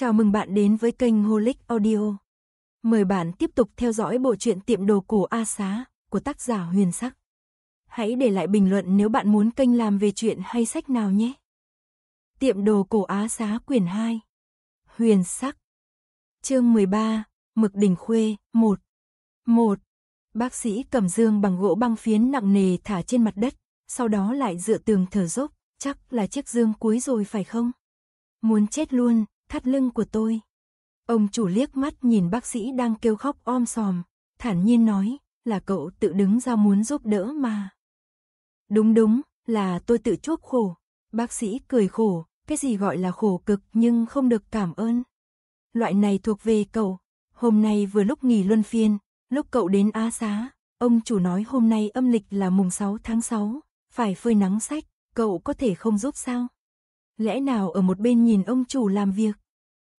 Chào mừng bạn đến với kênh Holic Audio. Mời bạn tiếp tục theo dõi bộ truyện tiệm đồ cổ A Xá của tác giả Huyền Sắc. Hãy để lại bình luận nếu bạn muốn kênh làm về chuyện hay sách nào nhé. Tiệm đồ cổ Á Xá quyển 2. Huyền Sắc. Chương 13, Mực đình khuê 1. 1. Bác sĩ cầm dương bằng gỗ băng phiến nặng nề thả trên mặt đất, sau đó lại dựa tường thở dốc, chắc là chiếc dương cuối rồi phải không? Muốn chết luôn, thắt lưng của tôi. Ông chủ liếc mắt nhìn bác sĩ đang kêu khóc om sòm, thản nhiên nói, là cậu tự đứng ra muốn giúp đỡ mà. Đúng đúng, là tôi tự chuốc khổ. Bác sĩ cười khổ, cái gì gọi là khổ cực nhưng không được cảm ơn. Loại này thuộc về cậu, hôm nay vừa lúc nghỉ luân phiên, lúc cậu đến Á xá, ông chủ nói hôm nay âm lịch là mùng 6 tháng 6, phải phơi nắng sách, cậu có thể không giúp sao? Lẽ nào ở một bên nhìn ông chủ làm việc?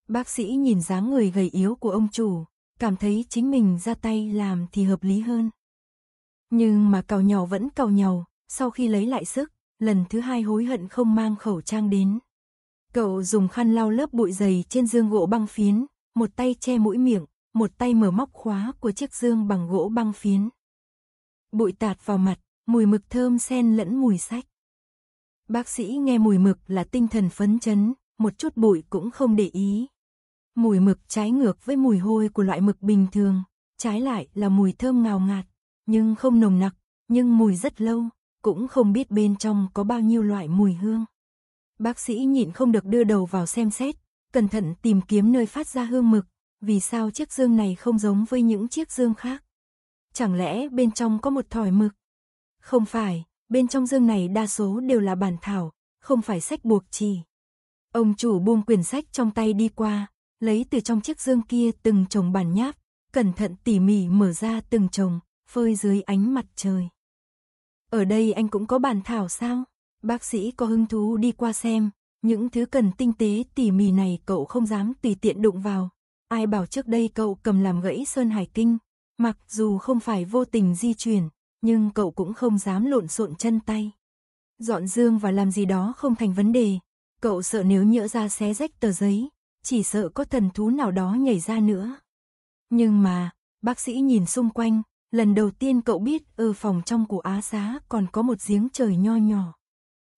Bác sĩ nhìn dáng người gầy yếu của ông chủ, cảm thấy chính mình ra tay làm thì hợp lý hơn. Nhưng mà cào nhỏ vẫn cào nhàu, sau khi lấy lại sức, lần thứ hai hối hận không mang khẩu trang đến. Cậu dùng khăn lau lớp bụi dày trên dương gỗ băng phiến, một tay che mũi miệng, một tay mở móc khóa của chiếc dương bằng gỗ băng phiến. Bụi tạt vào mặt, mùi mực thơm xen lẫn mùi sách. Bác sĩ nghe mùi mực là tinh thần phấn chấn, một chút bụi cũng không để ý. Mùi mực trái ngược với mùi hôi của loại mực bình thường, trái lại là mùi thơm ngào ngạt, nhưng không nồng nặc, nhưng mùi rất lâu, cũng không biết bên trong có bao nhiêu loại mùi hương. Bác sĩ nhịn không được đưa đầu vào xem xét, cẩn thận tìm kiếm nơi phát ra hương mực, vì sao chiếc dương này không giống với những chiếc dương khác? Chẳng lẽ bên trong có một thỏi mực? Không phải, bên trong dương này đa số đều là bản thảo, không phải sách buộc chỉ. Ông chủ buông quyển sách trong tay đi qua, lấy từ trong chiếc dương kia từng chồng bản nháp, cẩn thận tỉ mỉ mở ra từng chồng, phơi dưới ánh mặt trời. Ở đây anh cũng có bản thảo sao? Bác sĩ có hứng thú đi qua xem, những thứ cần tinh tế tỉ mỉ này cậu không dám tùy tiện đụng vào. Ai bảo trước đây cậu cầm làm gãy Sơn Hải Kinh, mặc dù không phải vô tình di chuyển, nhưng cậu cũng không dám lộn xộn chân tay. Dọn dương và làm gì đó không thành vấn đề, cậu sợ nếu nhỡ ra xé rách tờ giấy, chỉ sợ có thần thú nào đó nhảy ra nữa. Nhưng mà, bác sĩ nhìn xung quanh, lần đầu tiên cậu biết ở phòng trong của Á Xá còn có một giếng trời nho nhỏ.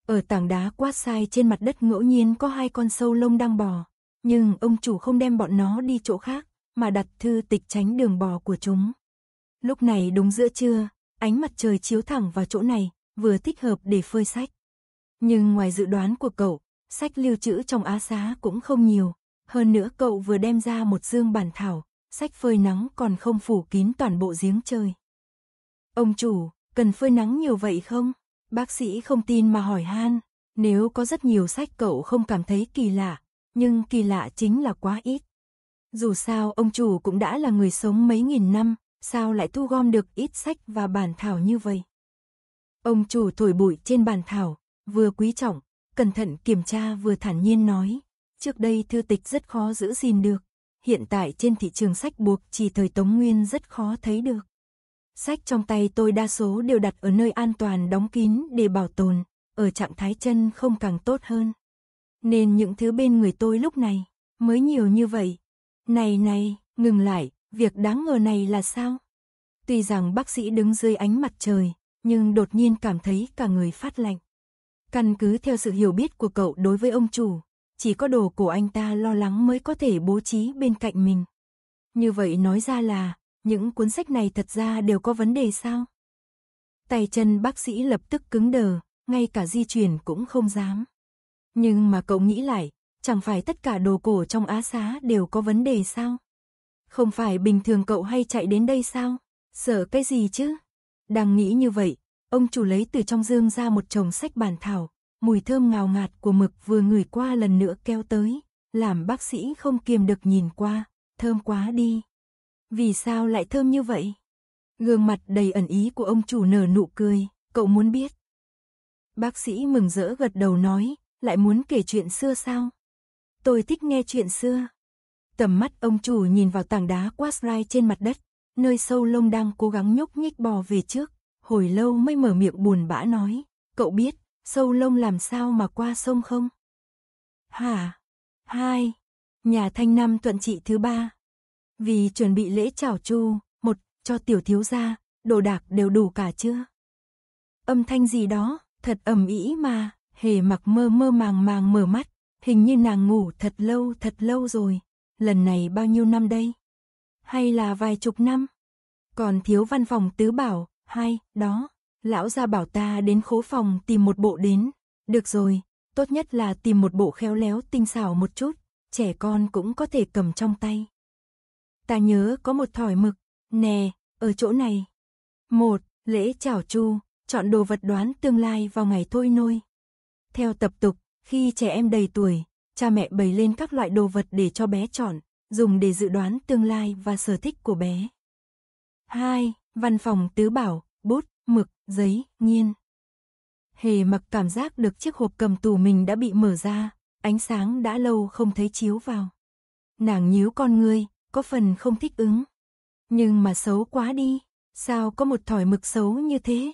Ở tảng đá quát sai trên mặt đất ngẫu nhiên có hai con sâu lông đang bò, nhưng ông chủ không đem bọn nó đi chỗ khác, mà đặt thư tịch tránh đường bò của chúng. Lúc này đúng giữa trưa, Ánh mặt trời chiếu thẳng vào chỗ này, vừa thích hợp để phơi sách. Nhưng ngoài dự đoán của cậu, sách lưu trữ trong á xá cũng không nhiều. Hơn nữa cậu vừa đem ra một dương bản thảo, sách phơi nắng còn không phủ kín toàn bộ giếng trời. Ông chủ, cần phơi nắng nhiều vậy không? Bác sĩ không tin mà hỏi han. Nếu có rất nhiều sách cậu không cảm thấy kỳ lạ, nhưng kỳ lạ chính là quá ít. Dù sao ông chủ cũng đã là người sống mấy nghìn năm, sao lại thu gom được ít sách và bản thảo như vậy? Ông chủ thổi bụi trên bàn thảo, vừa quý trọng, cẩn thận kiểm tra vừa thản nhiên nói. Trước đây thư tịch rất khó giữ gìn được, hiện tại trên thị trường sách buộc chỉ thời Tống Nguyên rất khó thấy được. Sách trong tay tôi đa số đều đặt ở nơi an toàn đóng kín để bảo tồn, ở trạng thái chân không càng tốt hơn. Nên những thứ bên người tôi lúc này mới nhiều như vậy. Này này, ngừng lại, Việc đáng ngờ này là sao? Tuy rằng bác sĩ đứng dưới ánh mặt trời, nhưng đột nhiên cảm thấy cả người phát lạnh. Căn cứ theo sự hiểu biết của cậu đối với ông chủ, chỉ có đồ của anh ta lo lắng mới có thể bố trí bên cạnh mình. Như vậy nói ra là, những cuốn sách này thật ra đều có vấn đề sao? Tay chân bác sĩ lập tức cứng đờ, ngay cả di chuyển cũng không dám. Nhưng mà cậu nghĩ lại, chẳng phải tất cả đồ cổ trong Á Xá đều có vấn đề sao? Không phải bình thường cậu hay chạy đến đây sao? Sợ cái gì chứ? Đang nghĩ như vậy, ông chủ lấy từ trong dương ra một chồng sách bản thảo, mùi thơm ngào ngạt của mực vừa ngửi qua lần nữa kéo tới, làm bác sĩ không kiềm được nhìn qua, thơm quá đi. Vì sao lại thơm như vậy? Gương mặt đầy ẩn ý của ông chủ nở nụ cười, cậu muốn biết. Bác sĩ mừng rỡ gật đầu nói, lại muốn kể chuyện xưa sao? Tôi thích nghe chuyện xưa. Tầm mắt ông chủ nhìn vào tảng đá quasrai trên mặt đất, nơi sâu lông đang cố gắng nhúc nhích bò về trước, hồi lâu mới mở miệng buồn bã nói, cậu biết, sâu lông làm sao mà qua sông không? Hả? Hai. Nhà thanh năm thuận trị thứ ba. Vì chuẩn bị lễ chảo chu, một, cho tiểu thiếu gia, đồ đạc đều đủ cả chưa? Âm thanh gì đó, thật ầm ĩ mà, hề mặc mơ mơ màng màng mở mắt, hình như nàng ngủ thật lâu thật lâu rồi lần này bao nhiêu năm đây? Hay là vài chục năm? Còn thiếu văn phòng tứ bảo, hay đó. Lão gia bảo ta đến khố phòng tìm một bộ đến. Được rồi, tốt nhất là tìm một bộ khéo léo tinh xảo một chút, trẻ con cũng có thể cầm trong tay. Ta nhớ có một thỏi mực, nè, ở chỗ này. Một, lễ chào chu, chọn đồ vật đoán tương lai vào ngày thôi nôi. Theo tập tục, khi trẻ em đầy tuổi, cha mẹ bày lên các loại đồ vật để cho bé chọn, dùng để dự đoán tương lai và sở thích của bé. 2. Văn phòng tứ bảo, bút, mực, giấy, nghiên. Hề mặc cảm giác được chiếc hộp cầm tù mình đã bị mở ra, ánh sáng đã lâu không thấy chiếu vào. Nàng nhíu con ngươi, có phần không thích ứng. Nhưng mà xấu quá đi, sao có một thỏi mực xấu như thế?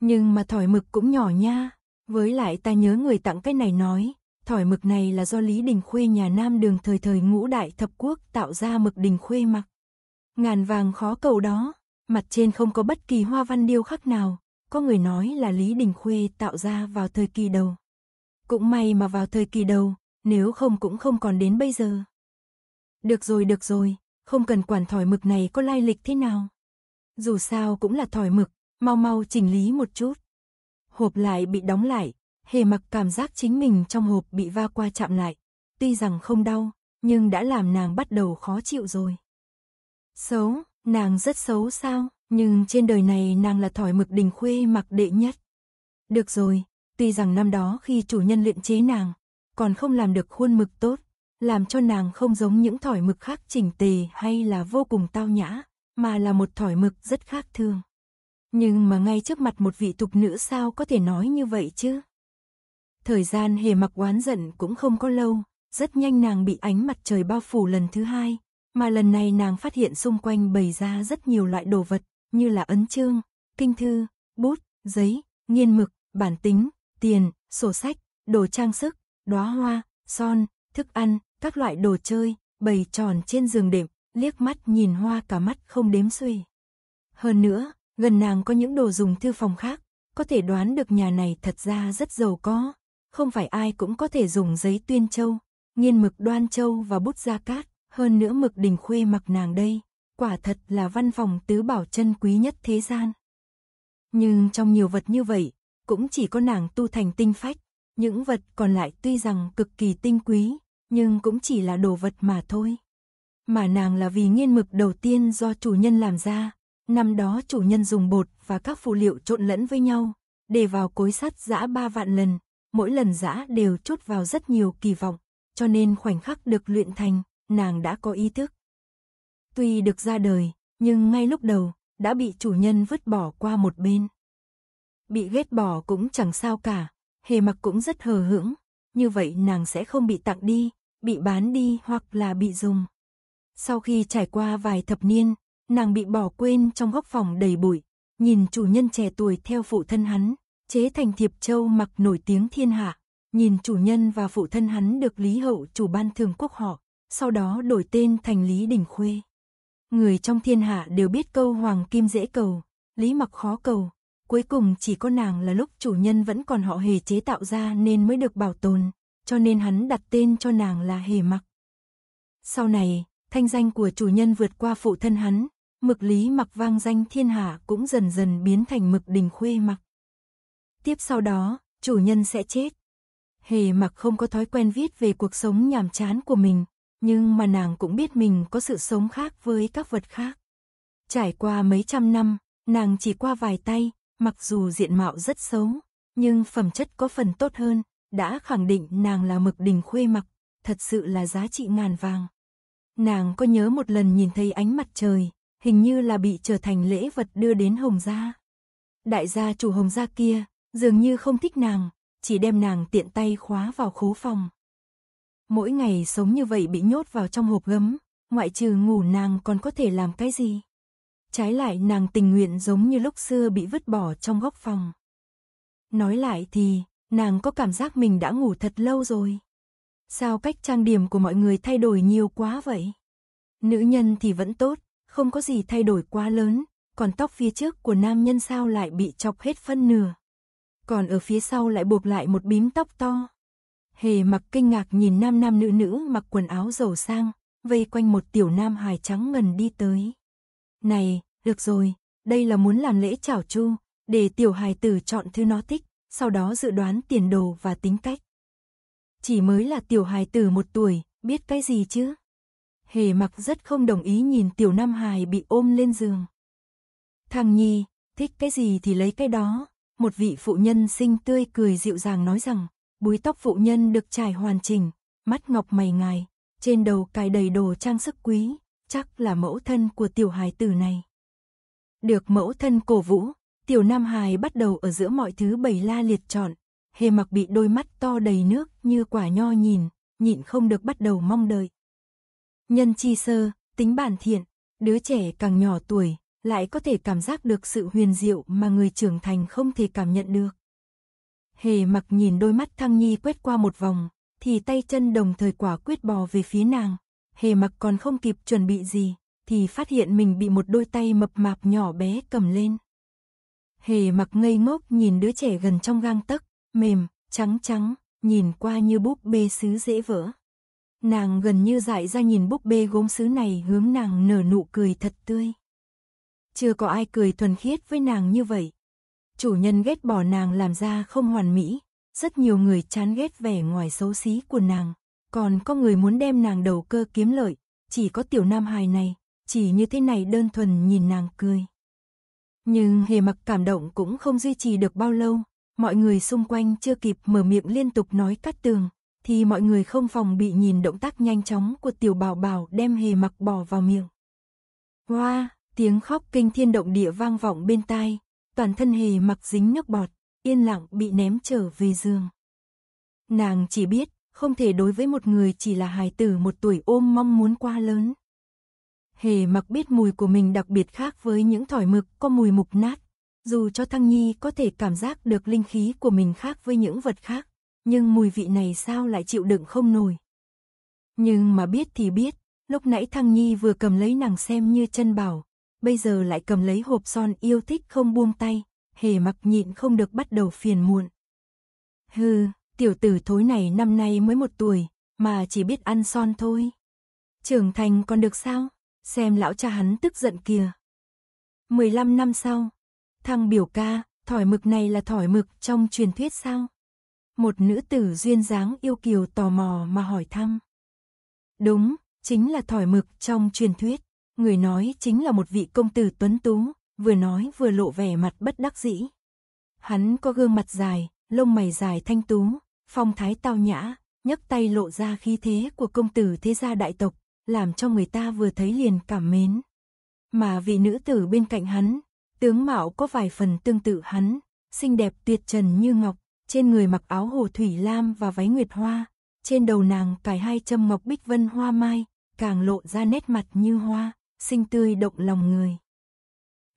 Nhưng mà thỏi mực cũng nhỏ nha, với lại ta nhớ người tặng cái này nói, Thỏi mực này là do Lý Đình Khuê nhà Nam Đường thời thời ngũ đại thập quốc tạo ra mực Đình Khuê mặc. Ngàn vàng khó cầu đó, mặt trên không có bất kỳ hoa văn điêu khắc nào, có người nói là Lý Đình Khuê tạo ra vào thời kỳ đầu. Cũng may mà vào thời kỳ đầu, nếu không cũng không còn đến bây giờ. Được rồi được rồi, không cần quản thỏi mực này có lai lịch thế nào. Dù sao cũng là thỏi mực, mau mau chỉnh lý một chút. Hộp lại bị đóng lại, Hề mặc cảm giác chính mình trong hộp bị va qua chạm lại. Tuy rằng không đau, nhưng đã làm nàng bắt đầu khó chịu rồi. Xấu, nàng rất xấu sao, nhưng trên đời này nàng là thỏi mực đình khuê mặc đệ nhất. Được rồi, tuy rằng năm đó khi chủ nhân luyện chế nàng, còn không làm được khuôn mực tốt, làm cho nàng không giống những thỏi mực khác chỉnh tề hay là vô cùng tao nhã, mà là một thỏi mực rất khác thường. Nhưng mà ngay trước mặt một vị tục nữ sao có thể nói như vậy chứ? Thời gian hề mặc oán giận cũng không có lâu, rất nhanh nàng bị ánh mặt trời bao phủ lần thứ hai, mà lần này nàng phát hiện xung quanh bày ra rất nhiều loại đồ vật, như là ấn chương, kinh thư, bút, giấy, nghiên mực, bản tính, tiền, sổ sách, đồ trang sức, đóa hoa, son, thức ăn, các loại đồ chơi, bày tròn trên giường đệm, liếc mắt nhìn hoa cả mắt không đếm xuể. Hơn nữa, gần nàng có những đồ dùng thư phòng khác, có thể đoán được nhà này thật ra rất giàu có, không phải ai cũng có thể dùng giấy tuyên châu, nghiên mực đoan châu và bút da cát, hơn nữa mực đình khuê mặc nàng đây, quả thật là văn phòng tứ bảo chân quý nhất thế gian. Nhưng trong nhiều vật như vậy, cũng chỉ có nàng tu thành tinh phách, những vật còn lại tuy rằng cực kỳ tinh quý, nhưng cũng chỉ là đồ vật mà thôi. Mà nàng là vì nghiên mực đầu tiên do chủ nhân làm ra, năm đó chủ nhân dùng bột và các phụ liệu trộn lẫn với nhau, để vào cối sắt giã ba vạn lần, mỗi lần giã đều chốt vào rất nhiều kỳ vọng, cho nên khoảnh khắc được luyện thành, nàng đã có ý thức. Tuy được ra đời, nhưng ngay lúc đầu, đã bị chủ nhân vứt bỏ qua một bên. Bị ghét bỏ cũng chẳng sao cả, hề mặc cũng rất hờ hững, như vậy nàng sẽ không bị tặng đi, bị bán đi hoặc là bị dùng. Sau khi trải qua vài thập niên, nàng bị bỏ quên trong góc phòng đầy bụi, nhìn chủ nhân trẻ tuổi theo phụ thân hắn, chế thành thiệp châu mặc nổi tiếng thiên hạ. Nhìn chủ nhân và phụ thân hắn được Lý Hậu chủ ban thường quốc họ, sau đó đổi tên thành Lý Đình Khuê. Người trong thiên hạ đều biết câu hoàng kim dễ cầu, Lý mặc khó cầu. Cuối cùng chỉ có nàng là lúc chủ nhân vẫn còn họ hề chế tạo ra nên mới được bảo tồn, cho nên hắn đặt tên cho nàng là hề mặc. Sau này, thanh danh của chủ nhân vượt qua phụ thân hắn, mực lý mặc vang danh thiên hạ cũng dần dần biến thành mực đình khuê mặc. Tiếp sau đó, chủ nhân sẽ chết. Hề mặc không có thói quen viết về cuộc sống nhàm chán của mình, nhưng mà nàng cũng biết mình có sự sống khác với các vật khác. Trải qua mấy trăm năm, nàng chỉ qua vài tay, mặc dù diện mạo rất xấu, nhưng phẩm chất có phần tốt hơn, đã khẳng định nàng là mực đình khuê mặc, thật sự là giá trị ngàn vàng. Nàng có nhớ một lần nhìn thấy ánh mặt trời, hình như là bị trở thành lễ vật đưa đến Hồng Gia. Đại gia chủ Hồng Gia kia, dường như không thích nàng, chỉ đem nàng tiện tay khóa vào khố phòng. Mỗi ngày sống như vậy bị nhốt vào trong hộp gấm, ngoại trừ ngủ nàng còn có thể làm cái gì? Trái lại nàng tình nguyện giống như lúc xưa bị vứt bỏ trong góc phòng. Nói lại thì, nàng có cảm giác mình đã ngủ thật lâu rồi. Sao cách trang điểm của mọi người thay đổi nhiều quá vậy? Nữ nhân thì vẫn tốt, không có gì thay đổi quá lớn, còn tóc phía trước của nam nhân sao lại bị chọc hết phân nửa còn ở phía sau lại buộc lại một bím tóc to. Hề mặc kinh ngạc nhìn nam nam nữ nữ mặc quần áo giàu sang, vây quanh một tiểu nam hài trắng ngần đi tới. Này, được rồi, đây là muốn làm lễ chào chu, để tiểu hài tử chọn thứ nó thích, sau đó dự đoán tiền đồ và tính cách. Chỉ mới là tiểu hài tử một tuổi, biết cái gì chứ? Hề mặc rất không đồng ý nhìn tiểu nam hài bị ôm lên giường. Thằng Nhi, thích cái gì thì lấy cái đó, một vị phụ nhân xinh tươi cười dịu dàng nói rằng, búi tóc phụ nhân được trải hoàn chỉnh, mắt ngọc mày ngài, trên đầu cài đầy đồ trang sức quý, chắc là mẫu thân của tiểu hài tử này. Được mẫu thân cổ vũ, tiểu nam hài bắt đầu ở giữa mọi thứ bầy la liệt chọn, hề mặc bị đôi mắt to đầy nước như quả nho nhìn, nhịn không được bắt đầu mong đợi. Nhân chi sơ, tính bản thiện, đứa trẻ càng nhỏ tuổi, lại có thể cảm giác được sự huyền diệu mà người trưởng thành không thể cảm nhận được. Hề mặc nhìn đôi mắt Thăng Nhi quét qua một vòng, thì tay chân đồng thời quả quyết bò về phía nàng. Hề mặc còn không kịp chuẩn bị gì, thì phát hiện mình bị một đôi tay mập mạp nhỏ bé cầm lên. Hề mặc ngây ngốc nhìn đứa trẻ gần trong gang tấc, mềm, trắng trắng, nhìn qua như búp bê sứ dễ vỡ. Nàng gần như dại ra nhìn búp bê gốm sứ này hướng nàng nở nụ cười thật tươi chưa có ai cười thuần khiết với nàng như vậy. Chủ nhân ghét bỏ nàng làm ra không hoàn mỹ, rất nhiều người chán ghét vẻ ngoài xấu xí của nàng, còn có người muốn đem nàng đầu cơ kiếm lợi, chỉ có tiểu nam hài này, chỉ như thế này đơn thuần nhìn nàng cười. Nhưng hề mặc cảm động cũng không duy trì được bao lâu, mọi người xung quanh chưa kịp mở miệng liên tục nói cắt tường, thì mọi người không phòng bị nhìn động tác nhanh chóng của tiểu bảo bảo đem hề mặc bỏ vào miệng. Hoa, wow, Tiếng khóc kinh thiên động địa vang vọng bên tai, toàn thân hề mặc dính nước bọt, yên lặng bị ném trở về giường. Nàng chỉ biết, không thể đối với một người chỉ là hài tử một tuổi ôm mong muốn quá lớn. Hề mặc biết mùi của mình đặc biệt khác với những thỏi mực có mùi mục nát. Dù cho Thăng Nhi có thể cảm giác được linh khí của mình khác với những vật khác, nhưng mùi vị này sao lại chịu đựng không nổi. Nhưng mà biết thì biết, lúc nãy Thăng Nhi vừa cầm lấy nàng xem như chân bảo, bây giờ lại cầm lấy hộp son yêu thích không buông tay, hề mặc nhịn không được bắt đầu phiền muộn. Hừ, tiểu tử thối này năm nay mới một tuổi, mà chỉ biết ăn son thôi. Trưởng thành còn được sao? Xem lão cha hắn tức giận kìa. 15 năm sau, thằng biểu ca, thỏi mực này là thỏi mực trong truyền thuyết sao? Một nữ tử duyên dáng yêu kiều tò mò mà hỏi thăm. Đúng, chính là thỏi mực trong truyền thuyết. Người nói chính là một vị công tử tuấn tú, vừa nói vừa lộ vẻ mặt bất đắc dĩ. Hắn có gương mặt dài, lông mày dài thanh tú, phong thái tao nhã, nhấc tay lộ ra khí thế của công tử thế gia đại tộc, làm cho người ta vừa thấy liền cảm mến. Mà vị nữ tử bên cạnh hắn, tướng mạo có vài phần tương tự hắn, xinh đẹp tuyệt trần như ngọc, trên người mặc áo hồ thủy lam và váy nguyệt hoa, trên đầu nàng cài hai châm ngọc bích vân hoa mai, càng lộ ra nét mặt như hoa sinh tươi động lòng người.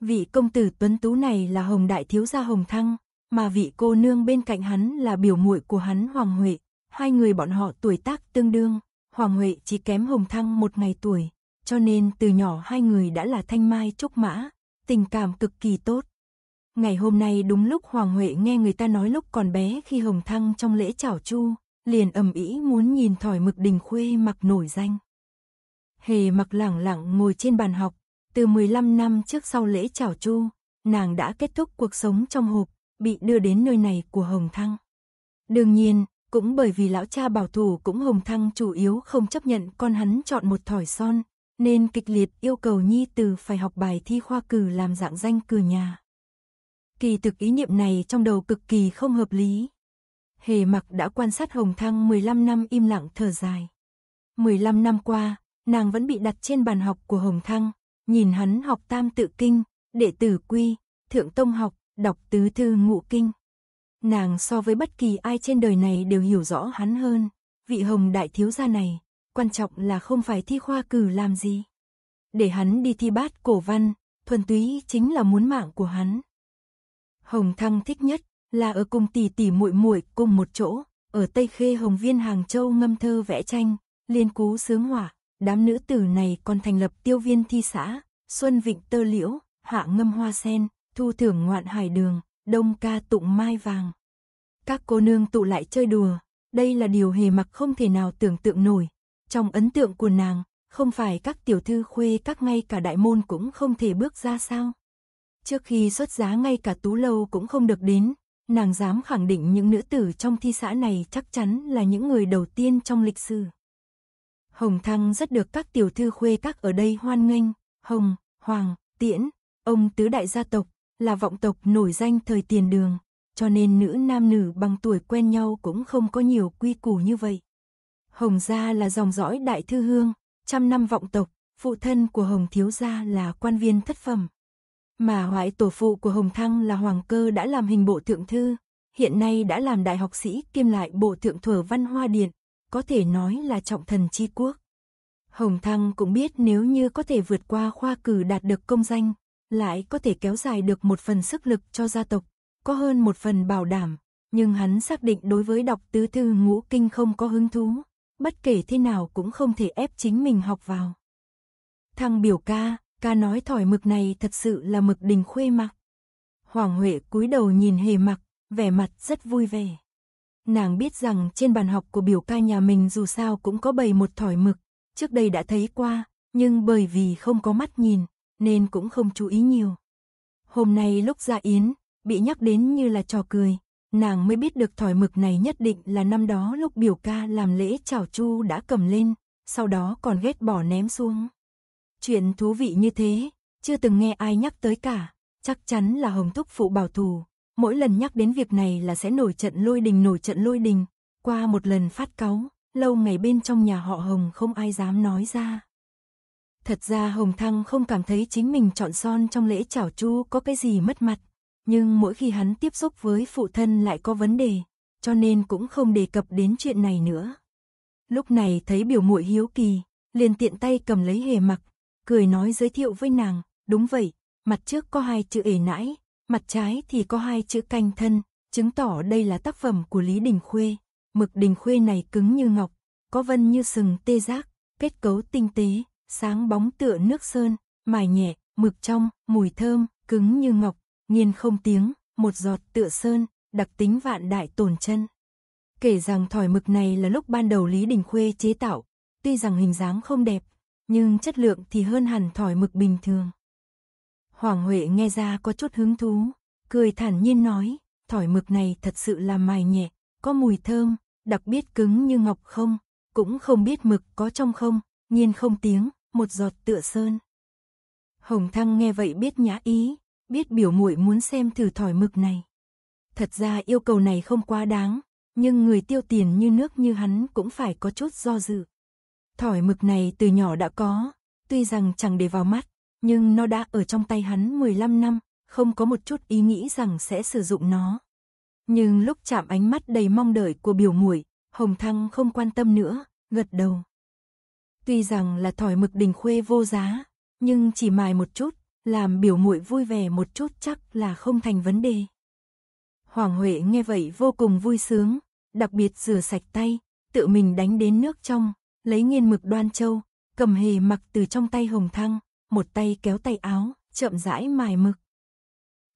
Vị công tử tuấn tú này là Hồng Đại Thiếu Gia Hồng Thăng, mà vị cô nương bên cạnh hắn là biểu muội của hắn Hoàng Huệ, hai người bọn họ tuổi tác tương đương, Hoàng Huệ chỉ kém Hồng Thăng một ngày tuổi, cho nên từ nhỏ hai người đã là thanh mai trúc mã, tình cảm cực kỳ tốt. Ngày hôm nay đúng lúc Hoàng Huệ nghe người ta nói lúc còn bé khi Hồng Thăng trong lễ chảo chu, liền ầm ĩ muốn nhìn thỏi mực đình khuê mặc nổi danh. Hề mặc lẳng lặng ngồi trên bàn học, từ 15 năm trước sau lễ chào chu, nàng đã kết thúc cuộc sống trong hộp, bị đưa đến nơi này của Hồng Thăng. Đương nhiên, cũng bởi vì lão cha bảo thủ cũng Hồng Thăng chủ yếu không chấp nhận con hắn chọn một thỏi son, nên kịch liệt yêu cầu Nhi Từ phải học bài thi khoa cử làm dạng danh cử nhà. Kỳ thực ý niệm này trong đầu cực kỳ không hợp lý. Hề mặc đã quan sát Hồng Thăng 15 năm im lặng thở dài. 15 năm qua, nàng vẫn bị đặt trên bàn học của Hồng Thăng, nhìn hắn học tam tự kinh, đệ tử quy, thượng tông học, đọc tứ thư ngũ kinh. Nàng so với bất kỳ ai trên đời này đều hiểu rõ hắn hơn, vị hồng đại thiếu gia này, quan trọng là không phải thi khoa cử làm gì. Để hắn đi thi bát cổ văn, thuần túy chính là muốn mạng của hắn. Hồng Thăng thích nhất là ở cùng tỷ tỷ muội muội cùng một chỗ, ở Tây Khê Hồng Viên Hàng Châu ngâm thơ vẽ tranh, liên cú sướng hỏa. Đám nữ tử này còn thành lập tiêu viên thi xã, Xuân Vịnh Tơ Liễu, Hạ Ngâm Hoa Sen, Thu Thưởng Ngoạn Hải Đường, Đông Ca Tụng Mai Vàng. Các cô nương tụ lại chơi đùa, đây là điều hề mặc không thể nào tưởng tượng nổi. Trong ấn tượng của nàng, không phải các tiểu thư khuê các ngay cả đại môn cũng không thể bước ra sao. Trước khi xuất giá ngay cả tú lâu cũng không được đến, nàng dám khẳng định những nữ tử trong thi xã này chắc chắn là những người đầu tiên trong lịch sử. Hồng Thăng rất được các tiểu thư khuê các ở đây hoan nghênh, Hồng, Hoàng, Tiễn, ông tứ đại gia tộc, là vọng tộc nổi danh thời tiền đường, cho nên nữ nam nữ bằng tuổi quen nhau cũng không có nhiều quy củ như vậy. Hồng gia là dòng dõi đại thư hương, trăm năm vọng tộc, phụ thân của Hồng thiếu gia là quan viên thất phẩm. Mà hoại tổ phụ của Hồng Thăng là Hoàng Cơ đã làm hình bộ thượng thư, hiện nay đã làm đại học sĩ kiêm lại bộ thượng thừa văn hoa điện, có thể nói là trọng thần chi quốc. Hồng Thăng cũng biết nếu như có thể vượt qua khoa cử đạt được công danh, lại có thể kéo dài được một phần sức lực cho gia tộc, có hơn một phần bảo đảm, nhưng hắn xác định đối với đọc tứ thư ngũ kinh không có hứng thú, bất kể thế nào cũng không thể ép chính mình học vào. thăng biểu ca, ca nói thỏi mực này thật sự là mực đình khuê mặc. Hoàng Huệ cúi đầu nhìn hề mặc, vẻ mặt rất vui vẻ. Nàng biết rằng trên bàn học của biểu ca nhà mình dù sao cũng có bầy một thỏi mực, trước đây đã thấy qua, nhưng bởi vì không có mắt nhìn, nên cũng không chú ý nhiều. Hôm nay lúc ra yến, bị nhắc đến như là trò cười, nàng mới biết được thỏi mực này nhất định là năm đó lúc biểu ca làm lễ chào chu đã cầm lên, sau đó còn ghét bỏ ném xuống. Chuyện thú vị như thế, chưa từng nghe ai nhắc tới cả, chắc chắn là Hồng Thúc phụ bảo thủ, mỗi lần nhắc đến việc này là sẽ nổi trận lôi đình nổi trận lôi đình. Qua một lần phát cáu, lâu ngày bên trong nhà họ Hồng không ai dám nói ra. Thật ra Hồng Thăng không cảm thấy chính mình chọn son trong lễ chảo chu có cái gì mất mặt, nhưng mỗi khi hắn tiếp xúc với phụ thân lại có vấn đề, cho nên cũng không đề cập đến chuyện này nữa. Lúc này thấy biểu muội hiếu kỳ, liền tiện tay cầm lấy hề mặc, cười nói giới thiệu với nàng, đúng vậy, mặt trước có hai chữ ề nãi, Mặt trái thì có hai chữ canh thân, chứng tỏ đây là tác phẩm của Lý Đình Khuê. Mực Đình Khuê này cứng như ngọc, có vân như sừng tê giác, kết cấu tinh tế, sáng bóng tựa nước sơn, mài nhẹ, mực trong, mùi thơm, cứng như ngọc, nghiền không tiếng, một giọt tựa sơn, đặc tính vạn đại tồn chân. Kể rằng thỏi mực này là lúc ban đầu Lý Đình Khuê chế tạo, tuy rằng hình dáng không đẹp, nhưng chất lượng thì hơn hẳn thỏi mực bình thường. Hoàng Huệ nghe ra có chút hứng thú, cười thản nhiên nói, thỏi mực này thật sự là mài nhẹ, có mùi thơm, đặc biệt cứng như ngọc không, cũng không biết mực có trong không, nhiên không tiếng, một giọt tựa sơn. Hồng Thăng nghe vậy biết nhã ý, biết biểu muội muốn xem thử thỏi mực này. Thật ra yêu cầu này không quá đáng, nhưng người tiêu tiền như nước như hắn cũng phải có chút do dự. Thỏi mực này từ nhỏ đã có, tuy rằng chẳng để vào mắt, nhưng nó đã ở trong tay hắn 15 năm, không có một chút ý nghĩ rằng sẽ sử dụng nó. Nhưng lúc chạm ánh mắt đầy mong đợi của biểu muội, Hồng Thăng không quan tâm nữa, gật đầu. Tuy rằng là thỏi mực đình khuê vô giá, nhưng chỉ mài một chút, làm biểu muội vui vẻ một chút chắc là không thành vấn đề. Hoàng Huệ nghe vậy vô cùng vui sướng, đặc biệt rửa sạch tay, tự mình đánh đến nước trong, lấy nghiên mực đoan châu, cầm hề mặc từ trong tay Hồng Thăng, một tay kéo tay áo, chậm rãi mài mực.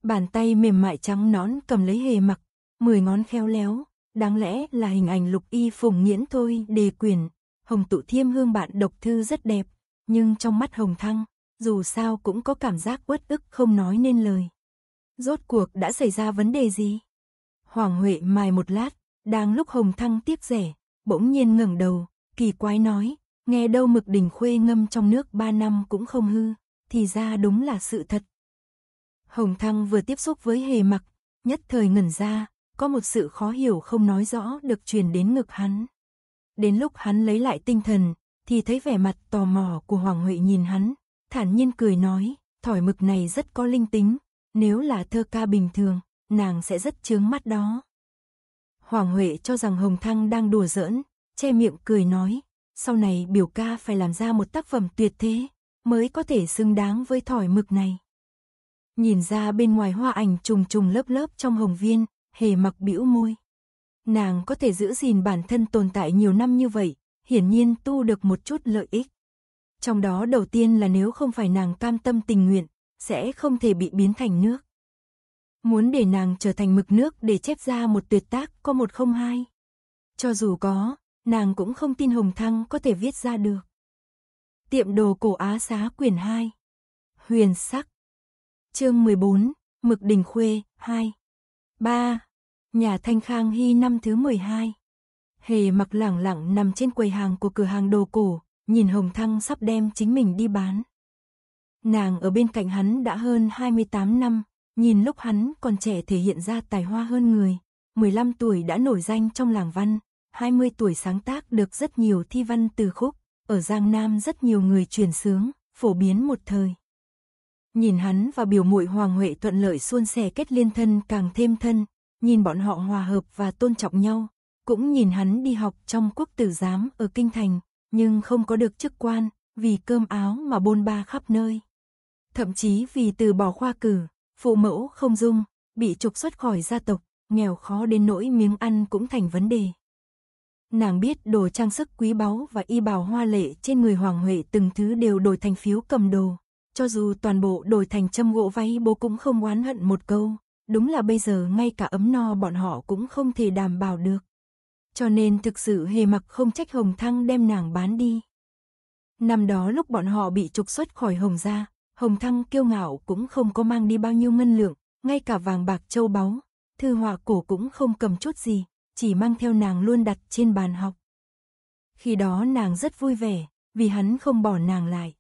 Bàn tay mềm mại trắng nón cầm lấy hề mặc, mười ngón khéo léo, đáng lẽ là hình ảnh lục y phùng nghiễn thôi đề quyền. Hồng tụ thiêm hương bạn độc thư rất đẹp, nhưng trong mắt hồng thăng, dù sao cũng có cảm giác uất ức không nói nên lời. Rốt cuộc đã xảy ra vấn đề gì? Hoàng Huệ mài một lát, đang lúc hồng thăng tiếc rẻ, bỗng nhiên ngẩng đầu, kỳ quái nói, Nghe đâu mực đỉnh khuê ngâm trong nước ba năm cũng không hư, thì ra đúng là sự thật. Hồng Thăng vừa tiếp xúc với hề mặc, nhất thời ngẩn ra, có một sự khó hiểu không nói rõ được truyền đến ngực hắn. Đến lúc hắn lấy lại tinh thần, thì thấy vẻ mặt tò mò của Hoàng Huệ nhìn hắn, thản nhiên cười nói, thỏi mực này rất có linh tính, nếu là thơ ca bình thường, nàng sẽ rất chướng mắt đó. Hoàng Huệ cho rằng Hồng Thăng đang đùa giỡn, che miệng cười nói, sau này biểu ca phải làm ra một tác phẩm tuyệt thế, mới có thể xứng đáng với thỏi mực này. Nhìn ra bên ngoài hoa ảnh trùng trùng lớp lớp trong hồng viên, hề mặc bĩu môi. Nàng có thể giữ gìn bản thân tồn tại nhiều năm như vậy, hiển nhiên tu được một chút lợi ích. Trong đó đầu tiên là nếu không phải nàng cam tâm tình nguyện, sẽ không thể bị biến thành nước. Muốn để nàng trở thành mực nước để chép ra một tuyệt tác có một không hai. Cho dù có, nàng cũng không tin Hồng Thăng có thể viết ra được. Tiệm đồ cổ Á Xá quyển 2 Huyền sắc Chương 14 Mực Đình Khuê 2 3. Nhà Thanh Khang Hy năm thứ 12 Hề mặc lẳng lặng nằm trên quầy hàng của cửa hàng đồ cổ, nhìn Hồng Thăng sắp đem chính mình đi bán. Nàng ở bên cạnh hắn đã hơn 28 năm, nhìn lúc hắn còn trẻ thể hiện ra tài hoa hơn người, 15 tuổi đã nổi danh trong làng văn, 20 tuổi sáng tác được rất nhiều thi văn từ khúc, ở Giang Nam rất nhiều người truyền sướng, phổ biến một thời. Nhìn hắn và biểu muội Hoàng Huệ thuận lợi xuôn sẻ kết liên thân càng thêm thân, nhìn bọn họ hòa hợp và tôn trọng nhau, cũng nhìn hắn đi học trong quốc tử giám ở Kinh Thành, nhưng không có được chức quan, vì cơm áo mà bôn ba khắp nơi. Thậm chí vì từ bỏ khoa cử, phụ mẫu không dung, bị trục xuất khỏi gia tộc, nghèo khó đến nỗi miếng ăn cũng thành vấn đề. Nàng biết đồ trang sức quý báu và y bào hoa lệ trên người Hoàng Huệ từng thứ đều đổi thành phiếu cầm đồ. Cho dù toàn bộ đổi thành châm gỗ váy bố cũng không oán hận một câu. Đúng là bây giờ ngay cả ấm no bọn họ cũng không thể đảm bảo được. Cho nên thực sự hề mặc không trách Hồng Thăng đem nàng bán đi. Năm đó lúc bọn họ bị trục xuất khỏi Hồng gia, Hồng Thăng kiêu ngạo cũng không có mang đi bao nhiêu ngân lượng, ngay cả vàng bạc châu báu, thư họa cổ cũng không cầm chút gì, chỉ mang theo nàng luôn đặt trên bàn học. Khi đó nàng rất vui vẻ, vì hắn không bỏ nàng lại.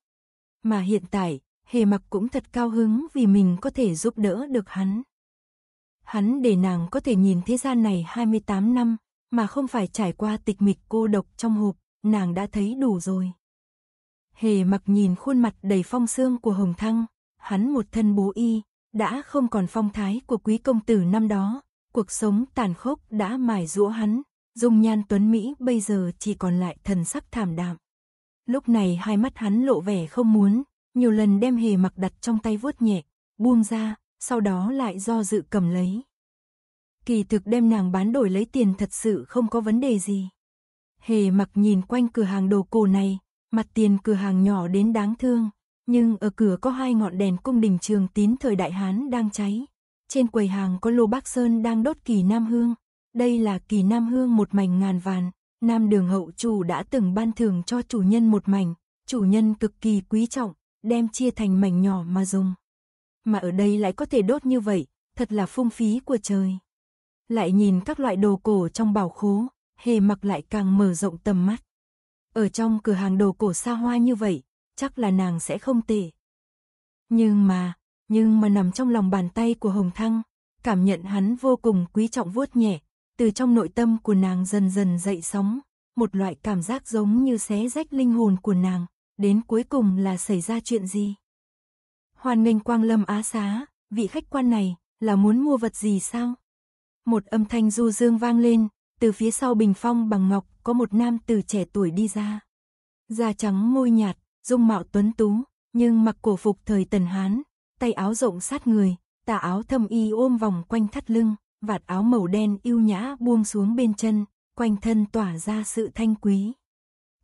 Mà hiện tại, hề mặc cũng thật cao hứng vì mình có thể giúp đỡ được hắn. Hắn để nàng có thể nhìn thế gian này 28 năm, mà không phải trải qua tịch mịch cô độc trong hộp, nàng đã thấy đủ rồi. Hề mặc nhìn khuôn mặt đầy phong sương của Hồng Thăng, hắn một thân bố y, đã không còn phong thái của quý công tử năm đó, cuộc sống tàn khốc đã mài rũa hắn, dung nhan tuấn Mỹ bây giờ chỉ còn lại thần sắc thảm đạm. Lúc này hai mắt hắn lộ vẻ không muốn, nhiều lần đem hề mặc đặt trong tay vuốt nhẹ, buông ra, sau đó lại do dự cầm lấy. Kỳ thực đem nàng bán đổi lấy tiền thật sự không có vấn đề gì. Hề mặc nhìn quanh cửa hàng đồ cổ này, mặt tiền cửa hàng nhỏ đến đáng thương, nhưng ở cửa có hai ngọn đèn cung đình trường tín thời đại Hán đang cháy, trên quầy hàng có lô bác Sơn đang đốt kỳ Nam Hương. Đây là kỳ Nam Hương một mảnh ngàn vàn. Nam đường hậu chủ đã từng ban thưởng cho chủ nhân một mảnh. Chủ nhân cực kỳ quý trọng, đem chia thành mảnh nhỏ mà dùng. Mà ở đây lại có thể đốt như vậy, thật là phung phí của trời. Lại nhìn các loại đồ cổ trong bảo khố, hề mặc lại càng mở rộng tầm mắt. Ở trong cửa hàng đồ cổ xa hoa như vậy, chắc là nàng sẽ không tệ. Nhưng mà, nhưng mà nằm trong lòng bàn tay của Hồng Thăng, cảm nhận hắn vô cùng quý trọng vuốt nhẹ, từ trong nội tâm của nàng dần dần dậy sóng, một loại cảm giác giống như xé rách linh hồn của nàng, đến cuối cùng là xảy ra chuyện gì? Hoàn nghênh quang lâm á xá, vị khách quan này, là muốn mua vật gì sao? Một âm thanh du dương vang lên, từ phía sau bình phong bằng ngọc có một nam từ trẻ tuổi đi ra. Da trắng môi nhạt, dung mạo tuấn tú, nhưng mặc cổ phục thời Tần Hán, tay áo rộng sát người, tà áo thâm y ôm vòng quanh thắt lưng, vạt áo màu đen yêu nhã buông xuống bên chân, quanh thân tỏa ra sự thanh quý.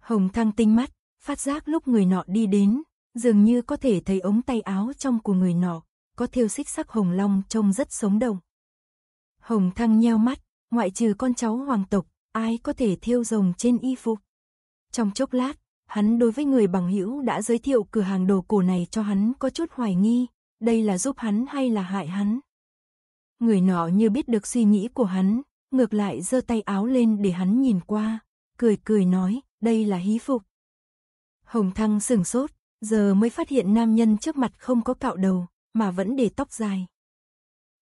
Hồng thăng tinh mắt, phát giác lúc người nọ đi đến, dường như có thể thấy ống tay áo trong của người nọ, có thêu xích sắc hồng long trông rất sống động. Hồng thăng nheo mắt, ngoại trừ con cháu hoàng tộc, ai có thể thêu rồng trên y phục. Trong chốc lát, hắn đối với người bằng hữu đã giới thiệu cửa hàng đồ cổ này cho hắn có chút hoài nghi, đây là giúp hắn hay là hại hắn? Người nọ như biết được suy nghĩ của hắn, ngược lại giơ tay áo lên để hắn nhìn qua, cười cười nói, đây là hí phục. Hồng Thăng sừng sốt, giờ mới phát hiện nam nhân trước mặt không có cạo đầu, mà vẫn để tóc dài.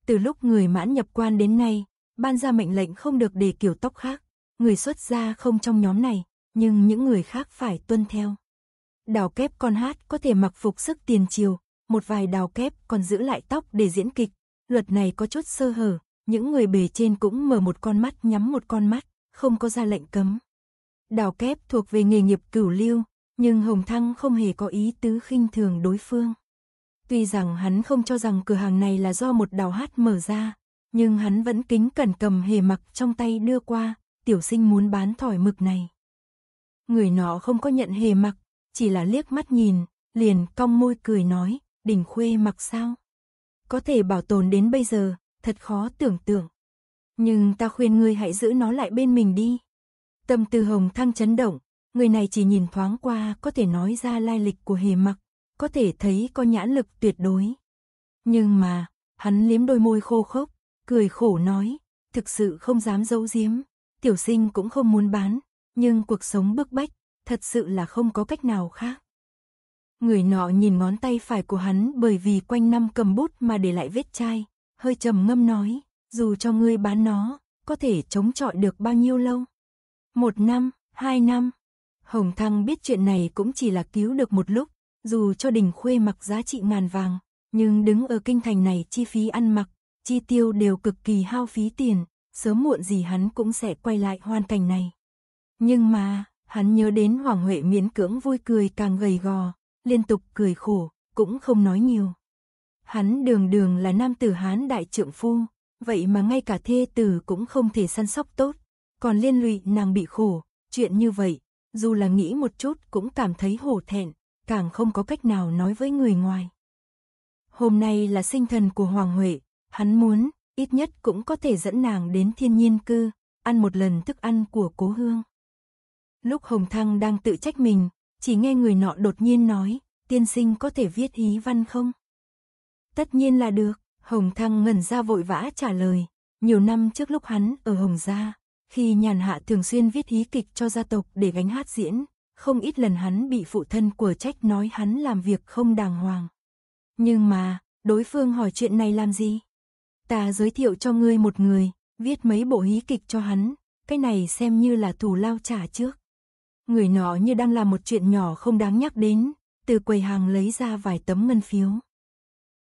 Từ lúc người mãn nhập quan đến nay, ban ra mệnh lệnh không được để kiểu tóc khác, người xuất gia không trong nhóm này, nhưng những người khác phải tuân theo. Đào kép con hát có thể mặc phục sức tiền triều, một vài đào kép còn giữ lại tóc để diễn kịch. Luật này có chút sơ hở, những người bề trên cũng mở một con mắt nhắm một con mắt, không có ra lệnh cấm. Đào kép thuộc về nghề nghiệp cửu lưu, nhưng Hồng Thăng không hề có ý tứ khinh thường đối phương. Tuy rằng hắn không cho rằng cửa hàng này là do một đào hát mở ra, nhưng hắn vẫn kính cẩn cầm hề mặc trong tay đưa qua, tiểu sinh muốn bán thỏi mực này. Người nọ không có nhận hề mặc, chỉ là liếc mắt nhìn, liền cong môi cười nói, đỉnh khuê mặc sao? Có thể bảo tồn đến bây giờ, thật khó tưởng tượng. Nhưng ta khuyên ngươi hãy giữ nó lại bên mình đi. Tâm tư hồng thăng chấn động, người này chỉ nhìn thoáng qua có thể nói ra lai lịch của hề mặc, có thể thấy có nhãn lực tuyệt đối. Nhưng mà, hắn liếm đôi môi khô khốc, cười khổ nói, thực sự không dám giấu giếm, tiểu sinh cũng không muốn bán, nhưng cuộc sống bức bách, thật sự là không có cách nào khác. Người nọ nhìn ngón tay phải của hắn bởi vì quanh năm cầm bút mà để lại vết chai, hơi trầm ngâm nói, dù cho ngươi bán nó, có thể chống chọi được bao nhiêu lâu? Một năm, hai năm. Hồng Thăng biết chuyện này cũng chỉ là cứu được một lúc, dù cho đình khuê mặc giá trị ngàn vàng, nhưng đứng ở kinh thành này chi phí ăn mặc, chi tiêu đều cực kỳ hao phí tiền, sớm muộn gì hắn cũng sẽ quay lại hoàn cảnh này. Nhưng mà, hắn nhớ đến Hoàng Huệ miễn cưỡng vui cười càng gầy gò, liên tục cười khổ, cũng không nói nhiều. Hắn đường đường là nam tử Hán đại trượng phu, vậy mà ngay cả thê tử cũng không thể săn sóc tốt, còn liên lụy nàng bị khổ, chuyện như vậy, dù là nghĩ một chút cũng cảm thấy hổ thẹn, càng không có cách nào nói với người ngoài. Hôm nay là sinh thần của Hoàng Huệ, hắn muốn, ít nhất cũng có thể dẫn nàng đến thiên nhiên cư, ăn một lần thức ăn của cố hương. Lúc Hồng Thăng đang tự trách mình, chỉ nghe người nọ đột nhiên nói, tiên sinh có thể viết hí văn không? Tất nhiên là được, Hồng Thăng ngẩn ra vội vã trả lời, nhiều năm trước lúc hắn ở Hồng Gia, khi nhàn hạ thường xuyên viết hí kịch cho gia tộc để gánh hát diễn, không ít lần hắn bị phụ thân của trách nói hắn làm việc không đàng hoàng. Nhưng mà, đối phương hỏi chuyện này làm gì? Ta giới thiệu cho ngươi một người, viết mấy bộ hí kịch cho hắn, cái này xem như là thù lao trả trước người nọ như đang làm một chuyện nhỏ không đáng nhắc đến, từ quầy hàng lấy ra vài tấm ngân phiếu.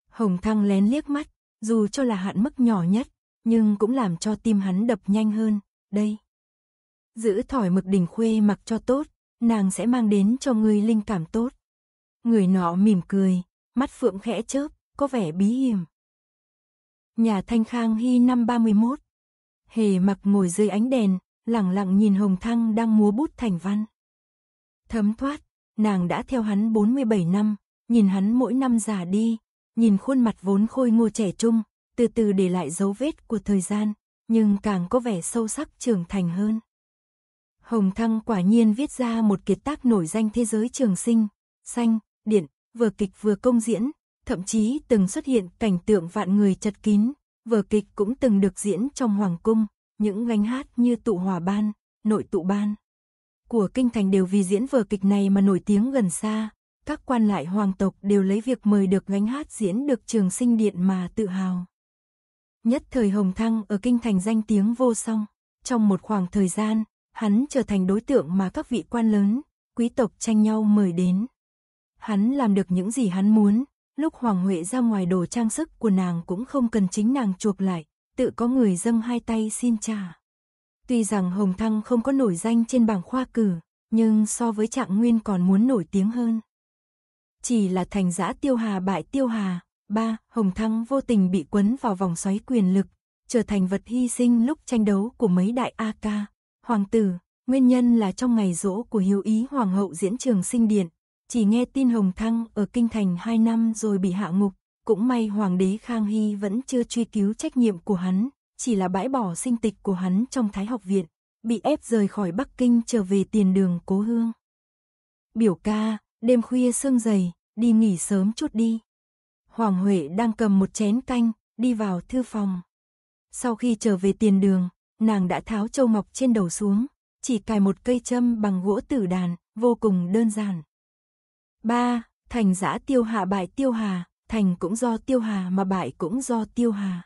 Hồng Thăng lén liếc mắt, dù cho là hạn mức nhỏ nhất, nhưng cũng làm cho tim hắn đập nhanh hơn, đây. Giữ thỏi mực đỉnh khuê mặc cho tốt, nàng sẽ mang đến cho ngươi linh cảm tốt. Người nọ mỉm cười, mắt phượng khẽ chớp, có vẻ bí hiểm. Nhà Thanh Khang Hy năm 31 Hề mặc ngồi dưới ánh đèn, lẳng lặng nhìn Hồng Thăng đang múa bút thành văn. Thấm thoát, nàng đã theo hắn 47 năm, nhìn hắn mỗi năm già đi, nhìn khuôn mặt vốn khôi ngô trẻ trung, từ từ để lại dấu vết của thời gian, nhưng càng có vẻ sâu sắc trưởng thành hơn. Hồng Thăng quả nhiên viết ra một kiệt tác nổi danh thế giới trường sinh, xanh, điện, vừa kịch vừa công diễn, thậm chí từng xuất hiện cảnh tượng vạn người chật kín, vở kịch cũng từng được diễn trong hoàng cung, những gánh hát như tụ hòa ban, nội tụ ban của kinh thành đều vì diễn vở kịch này mà nổi tiếng gần xa. Các quan lại hoàng tộc đều lấy việc mời được gánh hát diễn được trường sinh điện mà tự hào. Nhất thời Hồng Thăng ở kinh thành danh tiếng vô song. Trong một khoảng thời gian, hắn trở thành đối tượng mà các vị quan lớn, quý tộc tranh nhau mời đến. Hắn làm được những gì hắn muốn, lúc Hoàng Huệ ra ngoài đồ trang sức của nàng cũng không cần chính nàng chuộc lại, tự có người dâng hai tay xin trả. Tuy rằng Hồng Thăng không có nổi danh trên bảng khoa cử, nhưng so với Trạng Nguyên còn muốn nổi tiếng hơn. Chỉ là thành giã Tiêu Hà bại Tiêu Hà, ba Hồng Thăng vô tình bị quấn vào vòng xoáy quyền lực, trở thành vật hy sinh lúc tranh đấu của mấy đại A ca, hoàng tử. Nguyên nhân là trong ngày rỗ của hiếu ý hoàng hậu diễn trường sinh điện, chỉ nghe tin Hồng Thăng ở Kinh Thành hai năm rồi bị hạ ngục, cũng may Hoàng đế Khang Hy vẫn chưa truy cứu trách nhiệm của hắn, chỉ là bãi bỏ sinh tịch của hắn trong Thái học viện, bị ép rời khỏi Bắc Kinh trở về tiền đường cố hương. Biểu ca, đêm khuya sương dày, đi nghỉ sớm chút đi. Hoàng Huệ đang cầm một chén canh, đi vào thư phòng. Sau khi trở về tiền đường, nàng đã tháo châu mọc trên đầu xuống, chỉ cài một cây châm bằng gỗ tử đàn, vô cùng đơn giản. 3. Thành giã tiêu hạ bại tiêu hà, thành cũng do tiêu hà mà bại cũng do tiêu hà.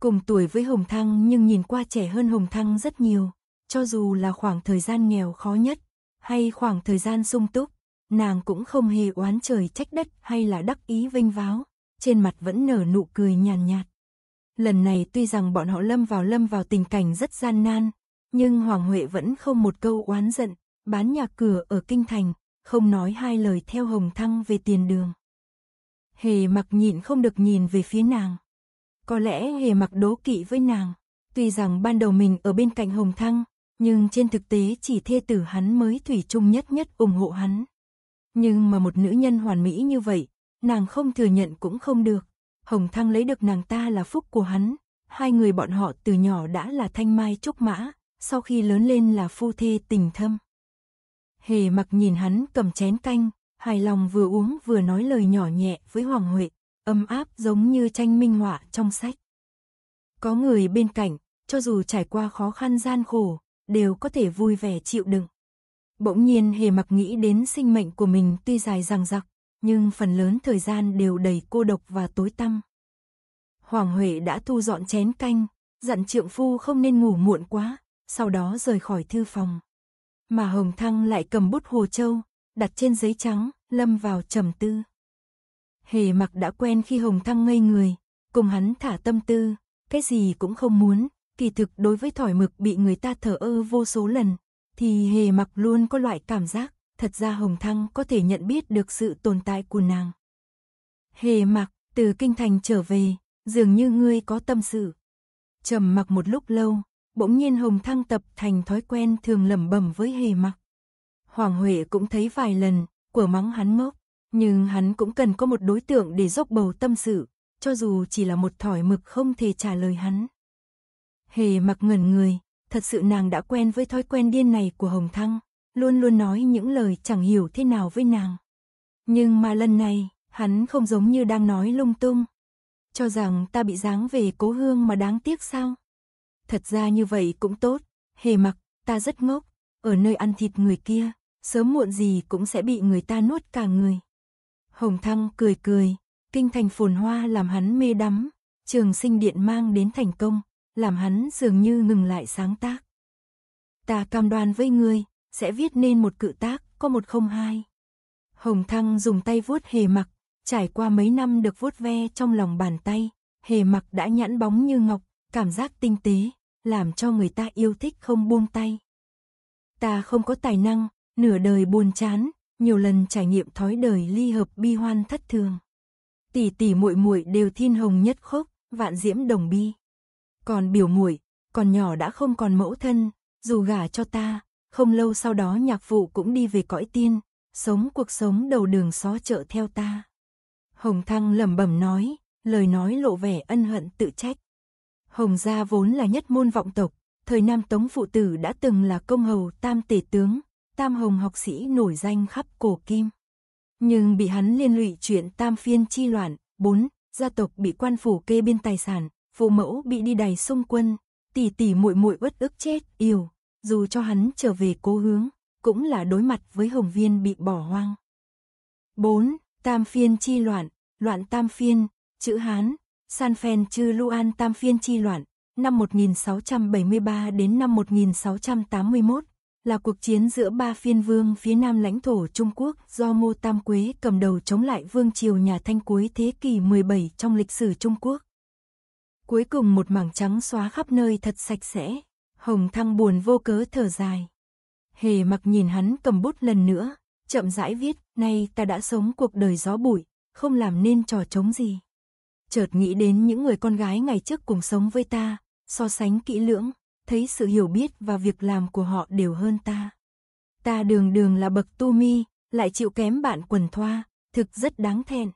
Cùng tuổi với Hồng Thăng nhưng nhìn qua trẻ hơn Hồng Thăng rất nhiều, cho dù là khoảng thời gian nghèo khó nhất, hay khoảng thời gian sung túc, nàng cũng không hề oán trời trách đất hay là đắc ý vinh váo, trên mặt vẫn nở nụ cười nhàn nhạt, nhạt. Lần này tuy rằng bọn họ lâm vào lâm vào tình cảnh rất gian nan, nhưng Hoàng Huệ vẫn không một câu oán giận, bán nhà cửa ở Kinh Thành, không nói hai lời theo Hồng Thăng về tiền đường hề mặc nhịn không được nhìn về phía nàng. Có lẽ hề mặc đố kỵ với nàng, tuy rằng ban đầu mình ở bên cạnh Hồng Thăng, nhưng trên thực tế chỉ thê tử hắn mới thủy chung nhất nhất ủng hộ hắn. Nhưng mà một nữ nhân hoàn mỹ như vậy, nàng không thừa nhận cũng không được. Hồng Thăng lấy được nàng ta là phúc của hắn, hai người bọn họ từ nhỏ đã là thanh mai trúc mã, sau khi lớn lên là phu thê tình thâm. Hề mặc nhìn hắn cầm chén canh, hài lòng vừa uống vừa nói lời nhỏ nhẹ với Hoàng Huệ, âm áp giống như tranh minh họa trong sách. Có người bên cạnh, cho dù trải qua khó khăn gian khổ, đều có thể vui vẻ chịu đựng. Bỗng nhiên hề mặc nghĩ đến sinh mệnh của mình tuy dài dằng dặc, nhưng phần lớn thời gian đều đầy cô độc và tối tăm. Hoàng Huệ đã thu dọn chén canh, dặn trượng phu không nên ngủ muộn quá, sau đó rời khỏi thư phòng. Mà Hồng Thăng lại cầm bút Hồ Châu, đặt trên giấy trắng, lâm vào trầm tư. Hề mặc đã quen khi Hồng Thăng ngây người, cùng hắn thả tâm tư, cái gì cũng không muốn, kỳ thực đối với thỏi mực bị người ta thở ơ vô số lần, thì hề mặc luôn có loại cảm giác, thật ra Hồng Thăng có thể nhận biết được sự tồn tại của nàng. Hề mặc, từ kinh thành trở về, dường như ngươi có tâm sự. Trầm mặc một lúc lâu, bỗng nhiên Hồng Thăng tập thành thói quen thường lẩm bẩm với hề mặc. Hoàng Huệ cũng thấy vài lần, của mắng hắn ngốc, nhưng hắn cũng cần có một đối tượng để dốc bầu tâm sự, cho dù chỉ là một thỏi mực không thể trả lời hắn. Hề mặc ngẩn người, thật sự nàng đã quen với thói quen điên này của Hồng Thăng, luôn luôn nói những lời chẳng hiểu thế nào với nàng. Nhưng mà lần này, hắn không giống như đang nói lung tung. Cho rằng ta bị dáng về cố hương mà đáng tiếc sao? Thật ra như vậy cũng tốt, hề mặc, ta rất ngốc, ở nơi ăn thịt người kia, sớm muộn gì cũng sẽ bị người ta nuốt cả người. Hồng Thăng cười cười, kinh thành phồn hoa làm hắn mê đắm, trường sinh điện mang đến thành công, làm hắn dường như ngừng lại sáng tác. Ta cam đoan với ngươi, sẽ viết nên một cự tác, có một không hai. Hồng Thăng dùng tay vuốt hề mặc, trải qua mấy năm được vuốt ve trong lòng bàn tay, hề mặc đã nhãn bóng như ngọc, cảm giác tinh tế, làm cho người ta yêu thích không buông tay. Ta không có tài năng, nửa đời buồn chán, nhiều lần trải nghiệm thói đời ly hợp bi hoan thất thường. Tỷ tỷ muội muội đều thiên hồng nhất khúc vạn diễm đồng bi. Còn biểu muội, còn nhỏ đã không còn mẫu thân, dù gả cho ta, không lâu sau đó nhạc phụ cũng đi về cõi tiên, sống cuộc sống đầu đường xó chợ theo ta. Hồng Thăng lẩm bẩm nói, lời nói lộ vẻ ân hận tự trách. Hồng gia vốn là nhất môn vọng tộc, thời Nam Tống phụ tử đã từng là công hầu tam tể tướng, tam hồng học sĩ nổi danh khắp cổ kim. Nhưng bị hắn liên lụy chuyện tam phiên chi loạn, Bốn gia tộc bị quan phủ kê biên tài sản, phụ mẫu bị đi đày xung quân, tỷ tỷ muội muội bất ức chết, yêu, dù cho hắn trở về cố hướng, cũng là đối mặt với hồng viên bị bỏ hoang. Bốn Tam phiên chi loạn, loạn tam phiên, chữ Hán, San Phen chư Luan tam phiên chi loạn, năm 1673 đến năm 1681, là cuộc chiến giữa ba phiên vương phía nam lãnh thổ Trung Quốc do Ngô Tam Quế cầm đầu chống lại vương triều nhà Thanh cuối thế kỷ 17 trong lịch sử Trung Quốc. Cuối cùng một mảng trắng xóa khắp nơi thật sạch sẽ, Hồng Thăng buồn vô cớ thở dài. Hề mặc nhìn hắn cầm bút lần nữa, chậm rãi viết, nay ta đã sống cuộc đời gió bụi, không làm nên trò trống gì. Chợt nghĩ đến những người con gái ngày trước cùng sống với ta, so sánh kỹ lưỡng, thấy sự hiểu biết và việc làm của họ đều hơn ta. Ta đường đường là bậc tu mi, lại chịu kém bạn quần thoa, thực rất đáng thẹn.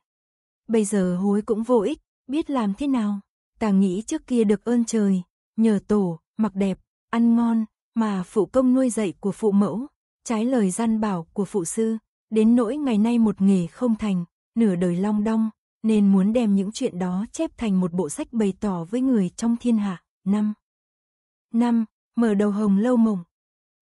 Bây giờ hối cũng vô ích, biết làm thế nào. Ta nghĩ trước kia được ơn trời, nhờ tổ, mặc đẹp, ăn ngon, mà phụ công nuôi dạy của phụ mẫu, trái lời gian bảo của phụ sư, đến nỗi ngày nay một nghề không thành, nửa đời long đong, nên muốn đem những chuyện đó chép thành một bộ sách bày tỏ với người trong thiên hạ. năm 5. Mở đầu hồng lâu mộng.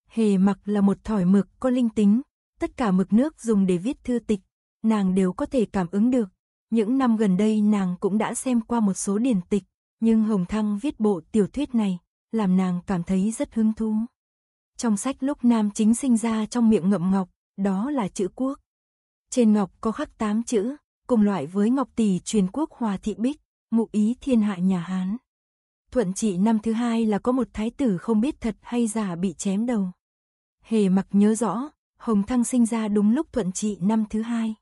Hề mặc là một thỏi mực có linh tính, tất cả mực nước dùng để viết thư tịch, nàng đều có thể cảm ứng được. Những năm gần đây nàng cũng đã xem qua một số điển tịch, nhưng Hồng Thăng viết bộ tiểu thuyết này, làm nàng cảm thấy rất hứng thú. Trong sách lúc nam chính sinh ra trong miệng ngậm ngọc, đó là chữ quốc. Trên ngọc có khắc tám chữ, cùng loại với ngọc tỷ truyền quốc hòa thị bích, ngụ ý thiên hạ nhà Hán. Thuận trị năm thứ hai là có một thái tử không biết thật hay giả bị chém đầu. Hề mặc nhớ rõ, Hồng Thăng sinh ra đúng lúc thuận trị năm thứ hai.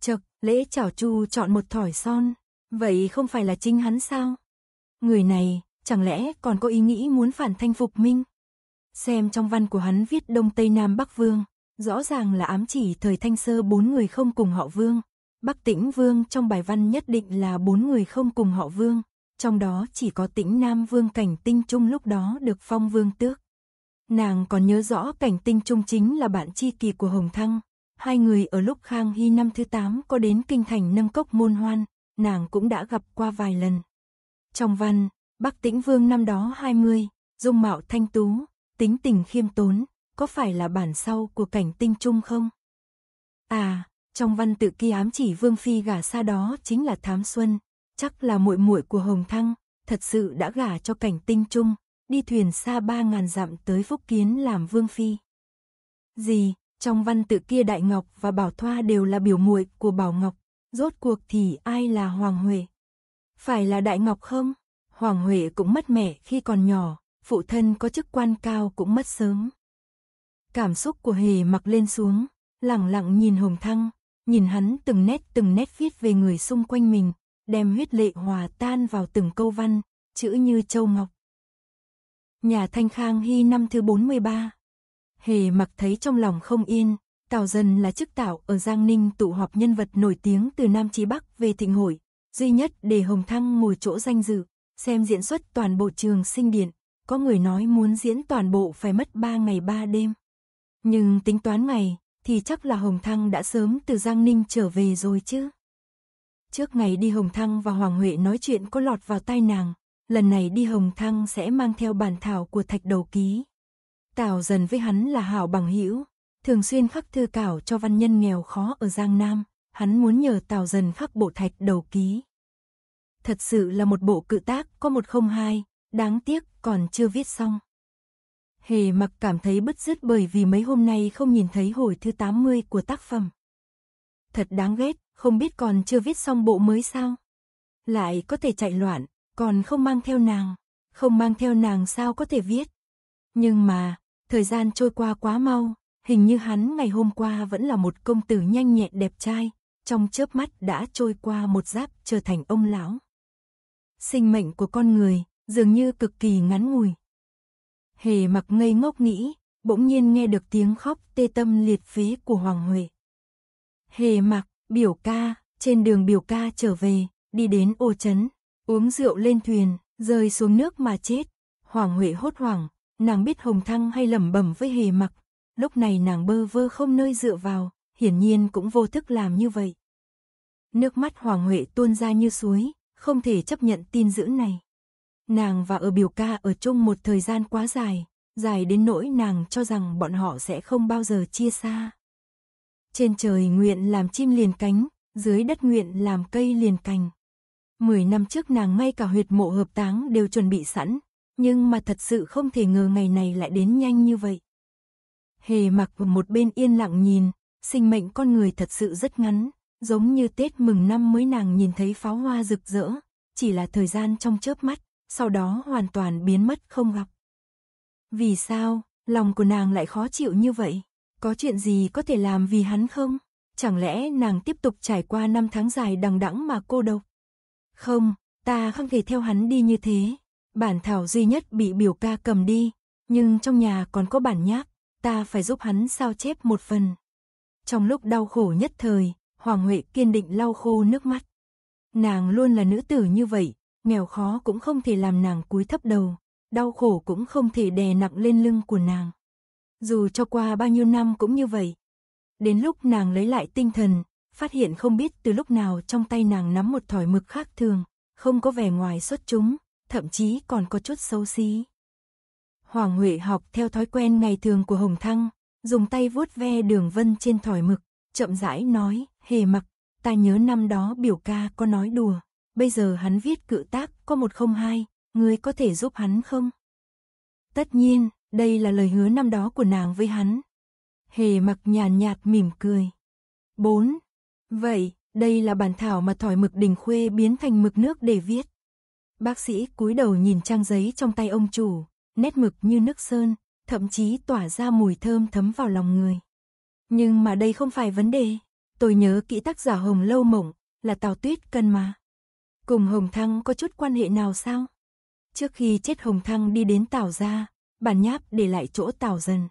Chật, lễ chảo chu chọn một thỏi son, vậy không phải là chính hắn sao? Người này, chẳng lẽ còn có ý nghĩ muốn phản thanh phục minh? Xem trong văn của hắn viết Đông Tây Nam Bắc Vương, rõ ràng là ám chỉ thời thanh sơ bốn người không cùng họ Vương. Bắc Tĩnh Vương trong bài văn nhất định là bốn người không cùng họ Vương, trong đó chỉ có tĩnh Nam Vương Cảnh Tinh Trung lúc đó được phong vương tước. Nàng còn nhớ rõ Cảnh Tinh Trung chính là bạn tri kỳ của Hồng Thăng. Hai người ở lúc Khang Hy năm thứ 8 có đến kinh thành nâng cốc môn hoan, nàng cũng đã gặp qua vài lần. Trong văn, Bắc Tĩnh Vương năm đó 20, dung mạo thanh tú, tính tình khiêm tốn, có phải là bản sau của cảnh tinh trung không? À, trong văn tự kia ám chỉ Vương Phi gả xa đó chính là Thám Xuân, chắc là muội muội của Hồng Thăng, thật sự đã gả cho cảnh tinh trung, đi thuyền xa ba ngàn dặm tới Phúc Kiến làm vương phi. Gì, trong văn tự kia Đại Ngọc và Bảo Thoa đều là biểu muội của Bảo Ngọc, rốt cuộc thì ai là Hoàng Huệ? Phải là Đại Ngọc không? Hoàng Huệ cũng mất mẹ khi còn nhỏ, phụ thân có chức quan cao cũng mất sớm. Cảm xúc của Hề mặc lên xuống, lặng lặng nhìn Hồng Thăng, nhìn hắn từng nét từng nét viết về người xung quanh mình, đem huyết lệ hòa tan vào từng câu văn, chữ như châu ngọc. Nhà Thanh Khang Hy năm thứ 43 Hề mặc thấy trong lòng không yên, Tào Dân là chức tạo ở Giang Ninh tụ họp nhân vật nổi tiếng từ Nam Chí Bắc về thịnh hội, duy nhất để Hồng Thăng ngồi chỗ danh dự, xem diễn xuất toàn bộ trường sinh điện, có người nói muốn diễn toàn bộ phải mất 3 ngày 3 đêm. Nhưng tính toán ngày, thì chắc là Hồng Thăng đã sớm từ Giang Ninh trở về rồi chứ. Trước ngày đi Hồng Thăng và Hoàng Huệ nói chuyện có lọt vào tai nàng, lần này đi Hồng Thăng sẽ mang theo bản thảo của thạch đầu ký. Tào dần với hắn là hảo bằng hữu thường xuyên khắc thư cảo cho văn nhân nghèo khó ở Giang Nam, hắn muốn nhờ Tào dần khắc bộ thạch đầu ký. Thật sự là một bộ cự tác có một không hai, đáng tiếc còn chưa viết xong. Hề mặc cảm thấy bứt rứt bởi vì mấy hôm nay không nhìn thấy hồi thứ 80 của tác phẩm. Thật đáng ghét, không biết còn chưa viết xong bộ mới sao? Lại có thể chạy loạn, còn không mang theo nàng, không mang theo nàng sao có thể viết? Nhưng mà, thời gian trôi qua quá mau, hình như hắn ngày hôm qua vẫn là một công tử nhanh nhẹn đẹp trai, trong chớp mắt đã trôi qua một giáp trở thành ông lão. Sinh mệnh của con người dường như cực kỳ ngắn ngủi. Hề mặc ngây ngốc nghĩ, bỗng nhiên nghe được tiếng khóc tê tâm liệt phế của Hoàng Huệ. Hề mặc, Biểu ca, trên đường biểu ca trở về, đi đến ô chấn, uống rượu lên thuyền, rơi xuống nước mà chết. Hoàng Huệ hốt hoảng, nàng biết Hồng Thăng hay lẩm bẩm với hề mặc. Lúc này nàng bơ vơ không nơi dựa vào, hiển nhiên cũng vô thức làm như vậy. Nước mắt Hoàng Huệ tuôn ra như suối, không thể chấp nhận tin dữ này. Nàng và ở biểu ca ở chung một thời gian quá dài, dài đến nỗi nàng cho rằng bọn họ sẽ không bao giờ chia xa. Trên trời nguyện làm chim liền cánh, dưới đất nguyện làm cây liền cành. Mười năm trước nàng may cả huyệt mộ hợp táng đều chuẩn bị sẵn, nhưng mà thật sự không thể ngờ ngày này lại đến nhanh như vậy. Hề mặc một bên yên lặng nhìn, sinh mệnh con người thật sự rất ngắn, giống như Tết mừng năm mới nàng nhìn thấy pháo hoa rực rỡ, chỉ là thời gian trong chớp mắt, sau đó hoàn toàn biến mất không gặp. Vì sao, lòng của nàng lại khó chịu như vậy? Có chuyện gì có thể làm vì hắn không? Chẳng lẽ nàng tiếp tục trải qua năm tháng dài đằng đẵng mà cô độc? Không, ta không thể theo hắn đi như thế. Bản thảo duy nhất bị biểu ca cầm đi, nhưng trong nhà còn có bản nháp, ta phải giúp hắn sao chép một phần. Trong lúc đau khổ nhất thời, Hoàng Huệ kiên định lau khô nước mắt. Nàng luôn là nữ tử như vậy, nghèo khó cũng không thể làm nàng cúi thấp đầu, đau khổ cũng không thể đè nặng lên lưng của nàng dù cho qua bao nhiêu năm cũng như vậy. Đến lúc nàng lấy lại tinh thần, phát hiện không biết từ lúc nào trong tay nàng nắm một thỏi mực khác thường, không có vẻ ngoài xuất chúng, thậm chí còn có chút xấu xí. Hoàng Huệ học theo thói quen ngày thường của Hồng Thăng, dùng tay vuốt ve đường vân trên thỏi mực, chậm rãi nói, hề mặc, ta nhớ năm đó biểu ca có nói đùa, bây giờ hắn viết cự tác có một không hai, ngươi có thể giúp hắn không? Tất nhiên, đây là lời hứa năm đó của nàng với hắn. Hề mặc nhàn nhạt, mỉm cười. 4. Vậy, đây là bản thảo mà thỏi mực đình khuê biến thành mực nước để viết. Bác sĩ cúi đầu nhìn trang giấy trong tay ông chủ, nét mực như nước sơn, thậm chí tỏa ra mùi thơm thấm vào lòng người. Nhưng mà đây không phải vấn đề. Tôi nhớ kỹ tác giả Hồng Lâu Mộng là Tào Tuyết Cân mà. Cùng Hồng Thăng có chút quan hệ nào sao? Trước khi chết Hồng Thăng đi đến Tào gia, bàn nháp để lại chỗ Tào dần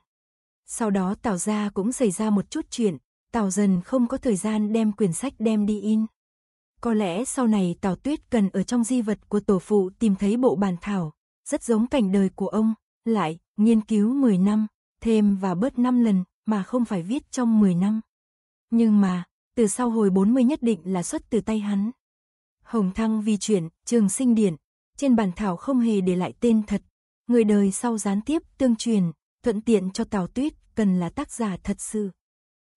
Sau đó Tào Gia cũng xảy ra một chút chuyện, Tào dần không có thời gian đem quyển sách đem đi in. Có lẽ sau này Tào Tuyết cần ở trong di vật của tổ phụ tìm thấy bộ bàn thảo, rất giống cảnh đời của ông, lại, nghiên cứu 10 năm, thêm và bớt 5 lần, mà không phải viết trong 10 năm. Nhưng mà, từ sau hồi 40 nhất định là xuất từ tay hắn. Hồng Thăng vi chuyển, trường sinh điển, trên bàn thảo không hề để lại tên thật, Người đời sau gián tiếp tương truyền, thuận tiện cho Tào Tuyết, cần là tác giả thật sự.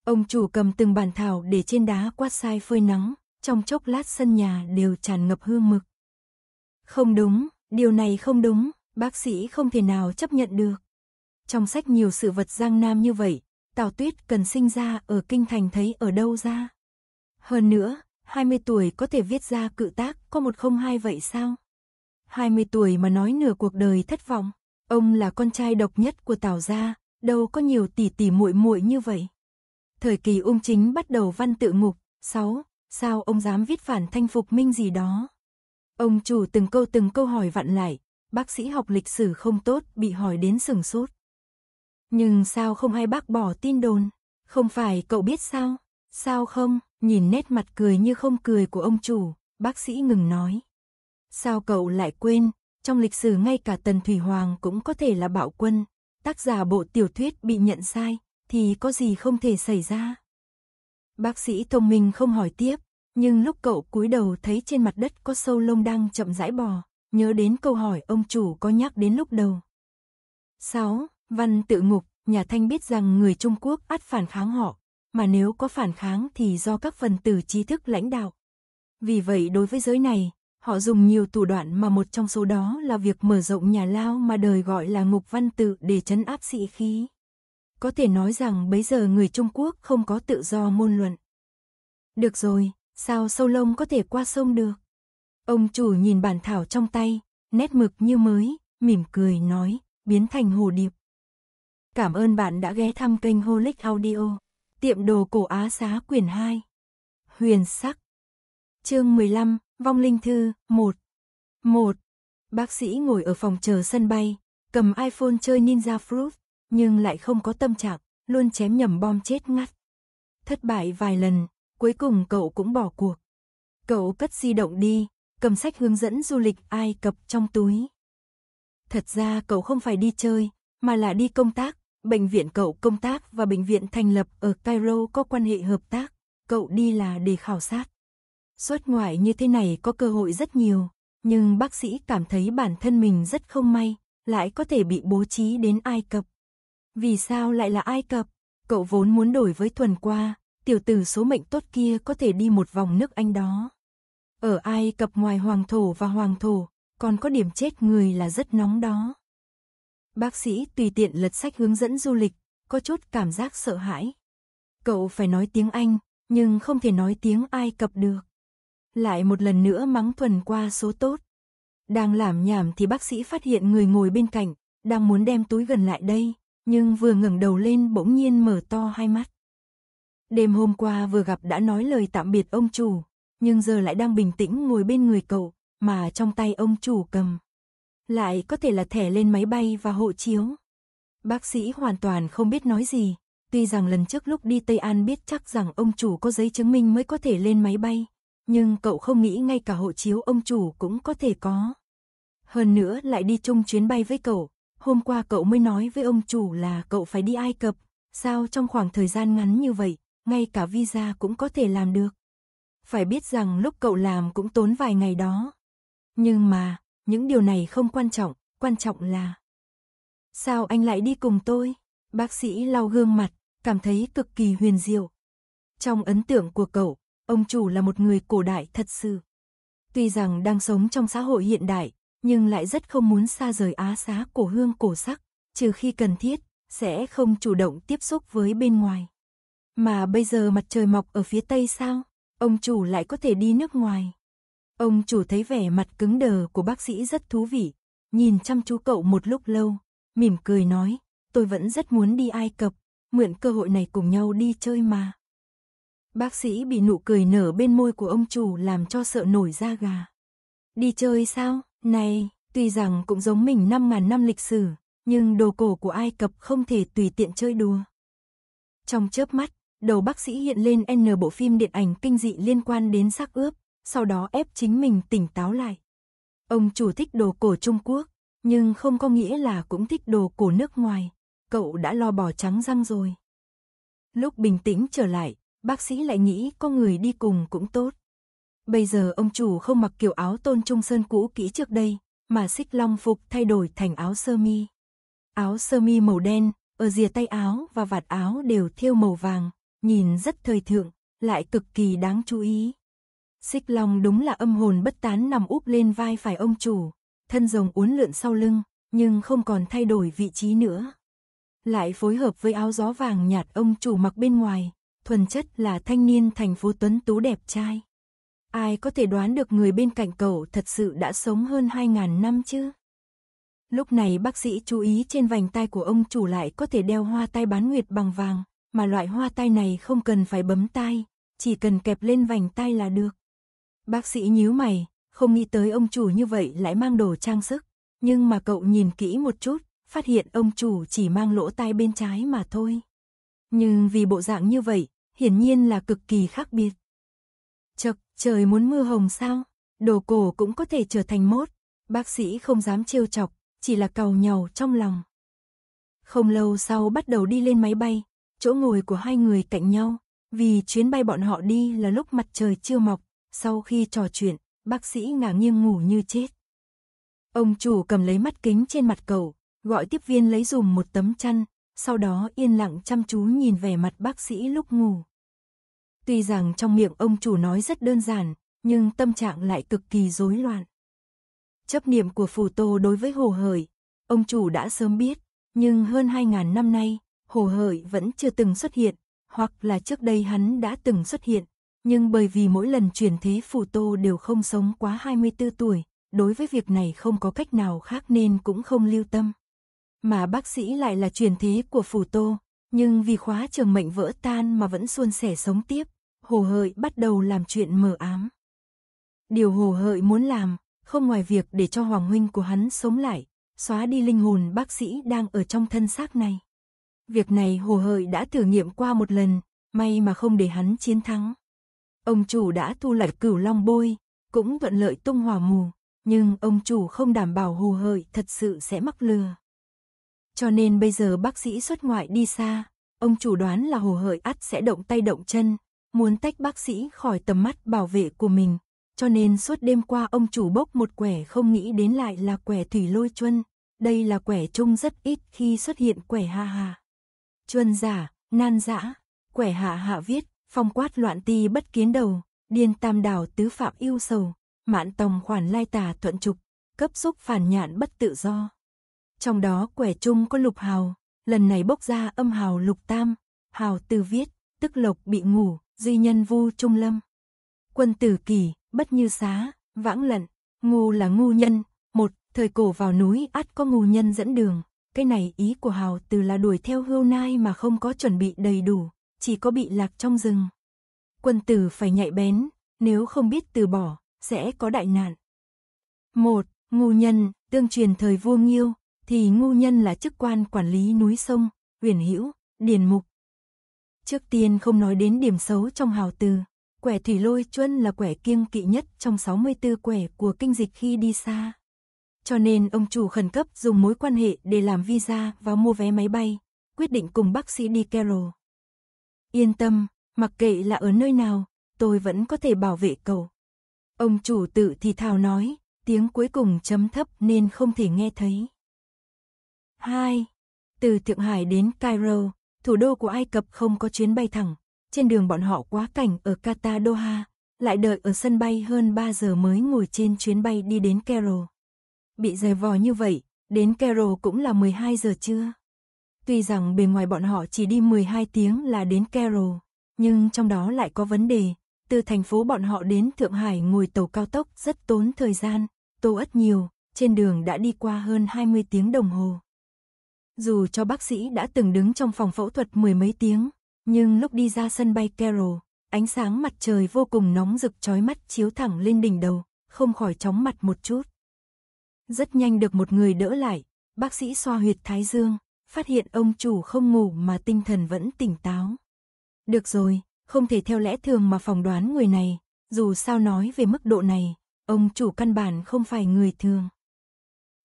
Ông chủ cầm từng bản thảo để trên đá quát sai phơi nắng, trong chốc lát sân nhà đều tràn ngập hương mực. Không đúng, điều này không đúng, bác sĩ không thể nào chấp nhận được. Trong sách nhiều sự vật giang nam như vậy, Tào Tuyết cần sinh ra ở kinh thành thấy ở đâu ra. Hơn nữa, 20 tuổi có thể viết ra cự tác có một không hai vậy sao? 20 tuổi mà nói nửa cuộc đời thất vọng. Ông là con trai độc nhất của Tào gia, đâu có nhiều tỷ tỷ muội muội như vậy. Thời kỳ ung chính bắt đầu văn tự ngục, 6, sao ông dám viết phản thanh phục minh gì đó? Ông chủ từng câu từng câu hỏi vặn lại, bác sĩ học lịch sử không tốt bị hỏi đến sừng sốt. Nhưng sao không hay bác bỏ tin đồn? Không phải cậu biết sao? Sao không? Nhìn nét mặt cười như không cười của ông chủ, bác sĩ ngừng nói. Sao cậu lại quên, trong lịch sử ngay cả Tần Thủy Hoàng cũng có thể là bạo quân, tác giả bộ tiểu thuyết bị nhận sai, thì có gì không thể xảy ra. Bác sĩ thông minh không hỏi tiếp, nhưng lúc cậu cúi đầu thấy trên mặt đất có sâu lông đang chậm rãi bò, nhớ đến câu hỏi ông chủ có nhắc đến lúc đầu. 6. Văn tự ngục, nhà Thanh biết rằng người Trung Quốc át phản kháng họ, mà nếu có phản kháng thì do các phần tử trí thức lãnh đạo. Vì vậy đối với giới này, Họ dùng nhiều thủ đoạn mà một trong số đó là việc mở rộng nhà lao mà đời gọi là ngục văn tự để chấn áp sĩ khí. Có thể nói rằng bấy giờ người Trung Quốc không có tự do ngôn luận. Được rồi, sao sâu lông có thể qua sông được? Ông chủ nhìn bản thảo trong tay, nét mực như mới, mỉm cười nói, biến thành hồ điệp. Cảm ơn bạn đã ghé thăm kênh Holic Audio, tiệm đồ cổ Á Xá quyển 2. Huyền sắc. Chương 15 Vong linh thư, 1. 1. Bác sĩ ngồi ở phòng chờ sân bay, cầm iPhone chơi Ninja Fruit, nhưng lại không có tâm trạng, luôn chém nhầm bom chết ngắt. Thất bại vài lần, cuối cùng cậu cũng bỏ cuộc. Cậu cất di động đi, cầm sách hướng dẫn du lịch Ai Cập trong túi. Thật ra cậu không phải đi chơi, mà là đi công tác. Bệnh viện cậu công tác và bệnh viện thành lập ở Cairo có quan hệ hợp tác. Cậu đi là để khảo sát. Xuất ngoại như thế này có cơ hội rất nhiều, nhưng bác sĩ cảm thấy bản thân mình rất không may, lại có thể bị bố trí đến Ai Cập. Vì sao lại là Ai Cập? Cậu vốn muốn đổi với tuần qua, tiểu tử số mệnh tốt kia có thể đi một vòng nước Anh đó. Ở Ai Cập ngoài hoàng thổ và hoàng thổ, còn có điểm chết người là rất nóng đó. Bác sĩ tùy tiện lật sách hướng dẫn du lịch, có chút cảm giác sợ hãi. Cậu phải nói tiếng Anh, nhưng không thể nói tiếng Ai Cập được lại một lần nữa mắng thuần qua số tốt. Đang làm nhảm thì bác sĩ phát hiện người ngồi bên cạnh, đang muốn đem túi gần lại đây, nhưng vừa ngẩng đầu lên bỗng nhiên mở to hai mắt. Đêm hôm qua vừa gặp đã nói lời tạm biệt ông chủ, nhưng giờ lại đang bình tĩnh ngồi bên người cậu, mà trong tay ông chủ cầm. Lại có thể là thẻ lên máy bay và hộ chiếu. Bác sĩ hoàn toàn không biết nói gì, tuy rằng lần trước lúc đi Tây An biết chắc rằng ông chủ có giấy chứng minh mới có thể lên máy bay, nhưng cậu không nghĩ ngay cả hộ chiếu ông chủ cũng có thể có. Hơn nữa lại đi chung chuyến bay với cậu, hôm qua cậu mới nói với ông chủ là cậu phải đi Ai Cập, sao trong khoảng thời gian ngắn như vậy, ngay cả visa cũng có thể làm được. Phải biết rằng lúc cậu làm cũng tốn vài ngày đó. Nhưng mà, những điều này không quan trọng, quan trọng là Sao anh lại đi cùng tôi? Bác sĩ lau gương mặt, cảm thấy cực kỳ huyền diệu. Trong ấn tượng của cậu, ông chủ là một người cổ đại thật sự. Tuy rằng đang sống trong xã hội hiện đại, nhưng lại rất không muốn xa rời á xá cổ hương cổ sắc, trừ khi cần thiết, sẽ không chủ động tiếp xúc với bên ngoài. Mà bây giờ mặt trời mọc ở phía tây sao, ông chủ lại có thể đi nước ngoài. Ông chủ thấy vẻ mặt cứng đờ của bác sĩ rất thú vị, nhìn chăm chú cậu một lúc lâu, mỉm cười nói, tôi vẫn rất muốn đi Ai Cập, mượn cơ hội này cùng nhau đi chơi mà. Bác sĩ bị nụ cười nở bên môi của ông chủ làm cho sợ nổi da gà. Đi chơi sao? Này, tuy rằng cũng giống mình 5.000 năm lịch sử, nhưng đồ cổ của Ai Cập không thể tùy tiện chơi đùa. Trong chớp mắt, đầu bác sĩ hiện lên N bộ phim điện ảnh kinh dị liên quan đến xác ướp, sau đó ép chính mình tỉnh táo lại. Ông chủ thích đồ cổ Trung Quốc, nhưng không có nghĩa là cũng thích đồ cổ nước ngoài. Cậu đã lo bỏ trắng răng rồi. Lúc bình tĩnh trở lại, bác sĩ lại nghĩ có người đi cùng cũng tốt. Bây giờ ông chủ không mặc kiểu áo tôn trung sơn cũ kỹ trước đây, mà xích long phục thay đổi thành áo sơ mi. Áo sơ mi màu đen, ở rìa tay áo và vạt áo đều thêu màu vàng, nhìn rất thời thượng, lại cực kỳ đáng chú ý. Xích long đúng là âm hồn bất tán nằm úp lên vai phải ông chủ, thân rồng uốn lượn sau lưng, nhưng không còn thay đổi vị trí nữa. Lại phối hợp với áo gió vàng nhạt ông chủ mặc bên ngoài, thuần chất là thanh niên thành phố tuấn tú đẹp trai. Ai có thể đoán được người bên cạnh cậu thật sự đã sống hơn 2.000 năm chứ? Lúc này bác sĩ chú ý trên vành tai của ông chủ lại có thể đeo hoa tai bán nguyệt bằng vàng, mà loại hoa tai này không cần phải bấm tai, chỉ cần kẹp lên vành tai là được. Bác sĩ nhíu mày, không nghĩ tới ông chủ như vậy lại mang đồ trang sức, nhưng mà cậu nhìn kỹ một chút, phát hiện ông chủ chỉ mang lỗ tai bên trái mà thôi. Nhưng vì bộ dạng như vậy, hiển nhiên là cực kỳ khác biệt. Chật, trời muốn mưa hồng sao? Đồ cổ cũng có thể trở thành mốt. Bác sĩ không dám trêu chọc, chỉ là cầu nhầu trong lòng. Không lâu sau bắt đầu đi lên máy bay, chỗ ngồi của hai người cạnh nhau, vì chuyến bay bọn họ đi là lúc mặt trời chưa mọc, sau khi trò chuyện, bác sĩ ngả nghiêng ngủ như chết. Ông chủ cầm lấy mắt kính trên mặt cậu, gọi tiếp viên lấy dùm một tấm chăn, sau đó yên lặng chăm chú nhìn về mặt bác sĩ lúc ngủ. Tuy rằng trong miệng ông chủ nói rất đơn giản, nhưng tâm trạng lại cực kỳ rối loạn. Chấp niệm của Phù Tô đối với Hồ Hởi, ông chủ đã sớm biết, nhưng hơn 2.000 năm nay, Hồ Hởi vẫn chưa từng xuất hiện, hoặc là trước đây hắn đã từng xuất hiện, nhưng bởi vì mỗi lần chuyển thế Phù Tô đều không sống quá 24 tuổi, đối với việc này không có cách nào khác nên cũng không lưu tâm mà bác sĩ lại là truyền thí của Phù Tô, nhưng vì khóa trường mệnh vỡ tan mà vẫn suôn sẻ sống tiếp, hồ hợi bắt đầu làm chuyện mờ ám. Điều hồ hợi muốn làm, không ngoài việc để cho Hoàng Huynh của hắn sống lại, xóa đi linh hồn bác sĩ đang ở trong thân xác này. Việc này hồ hợi đã thử nghiệm qua một lần, may mà không để hắn chiến thắng. Ông chủ đã thu lại cửu long bôi, cũng thuận lợi tung hỏa mù, nhưng ông chủ không đảm bảo hồ hợi thật sự sẽ mắc lừa. Cho nên bây giờ bác sĩ xuất ngoại đi xa, ông chủ đoán là hồ hợi ắt sẽ động tay động chân, muốn tách bác sĩ khỏi tầm mắt bảo vệ của mình. Cho nên suốt đêm qua ông chủ bốc một quẻ không nghĩ đến lại là quẻ thủy lôi chuân. Đây là quẻ chung rất ít khi xuất hiện quẻ hạ hạ. Chuân giả, nan dã, quẻ hạ hạ viết, phong quát loạn ti bất kiến đầu, điên tam đảo tứ phạm yêu sầu, mạn tòng khoản lai tà thuận trục, cấp xúc phản nhạn bất tự do trong đó quẻ chung có lục hào, lần này bốc ra âm hào lục tam, hào tư viết, tức lộc bị ngủ, duy nhân vu trung lâm. Quân tử kỳ bất như xá, vãng lận, ngu là ngu nhân, một, thời cổ vào núi ắt có ngu nhân dẫn đường, cái này ý của hào từ là đuổi theo hưu nai mà không có chuẩn bị đầy đủ, chỉ có bị lạc trong rừng. Quân tử phải nhạy bén, nếu không biết từ bỏ, sẽ có đại nạn. Một, Ngu nhân, tương truyền thời vua Nghiêu, thì ngu nhân là chức quan quản lý núi sông, huyền hữu, điền mục. Trước tiên không nói đến điểm xấu trong hào từ, quẻ thủy lôi chuân là quẻ kiêng kỵ nhất trong 64 quẻ của kinh dịch khi đi xa. Cho nên ông chủ khẩn cấp dùng mối quan hệ để làm visa và mua vé máy bay, quyết định cùng bác sĩ đi Carol. Yên tâm, mặc kệ là ở nơi nào, tôi vẫn có thể bảo vệ cậu. Ông chủ tự thì thào nói, tiếng cuối cùng chấm thấp nên không thể nghe thấy. 2. Từ Thượng Hải đến Cairo, thủ đô của Ai Cập không có chuyến bay thẳng. Trên đường bọn họ quá cảnh ở Qatar Doha, lại đợi ở sân bay hơn 3 giờ mới ngồi trên chuyến bay đi đến Cairo. Bị rời vò như vậy, đến Cairo cũng là 12 giờ trưa. Tuy rằng bề ngoài bọn họ chỉ đi 12 tiếng là đến Cairo, nhưng trong đó lại có vấn đề. Từ thành phố bọn họ đến Thượng Hải ngồi tàu cao tốc rất tốn thời gian, tô ất nhiều, trên đường đã đi qua hơn 20 tiếng đồng hồ. Dù cho bác sĩ đã từng đứng trong phòng phẫu thuật mười mấy tiếng, nhưng lúc đi ra sân bay Carroll, ánh sáng mặt trời vô cùng nóng rực chói mắt chiếu thẳng lên đỉnh đầu, không khỏi chóng mặt một chút. Rất nhanh được một người đỡ lại, bác sĩ xoa huyệt thái dương, phát hiện ông chủ không ngủ mà tinh thần vẫn tỉnh táo. Được rồi, không thể theo lẽ thường mà phỏng đoán người này, dù sao nói về mức độ này, ông chủ căn bản không phải người thường.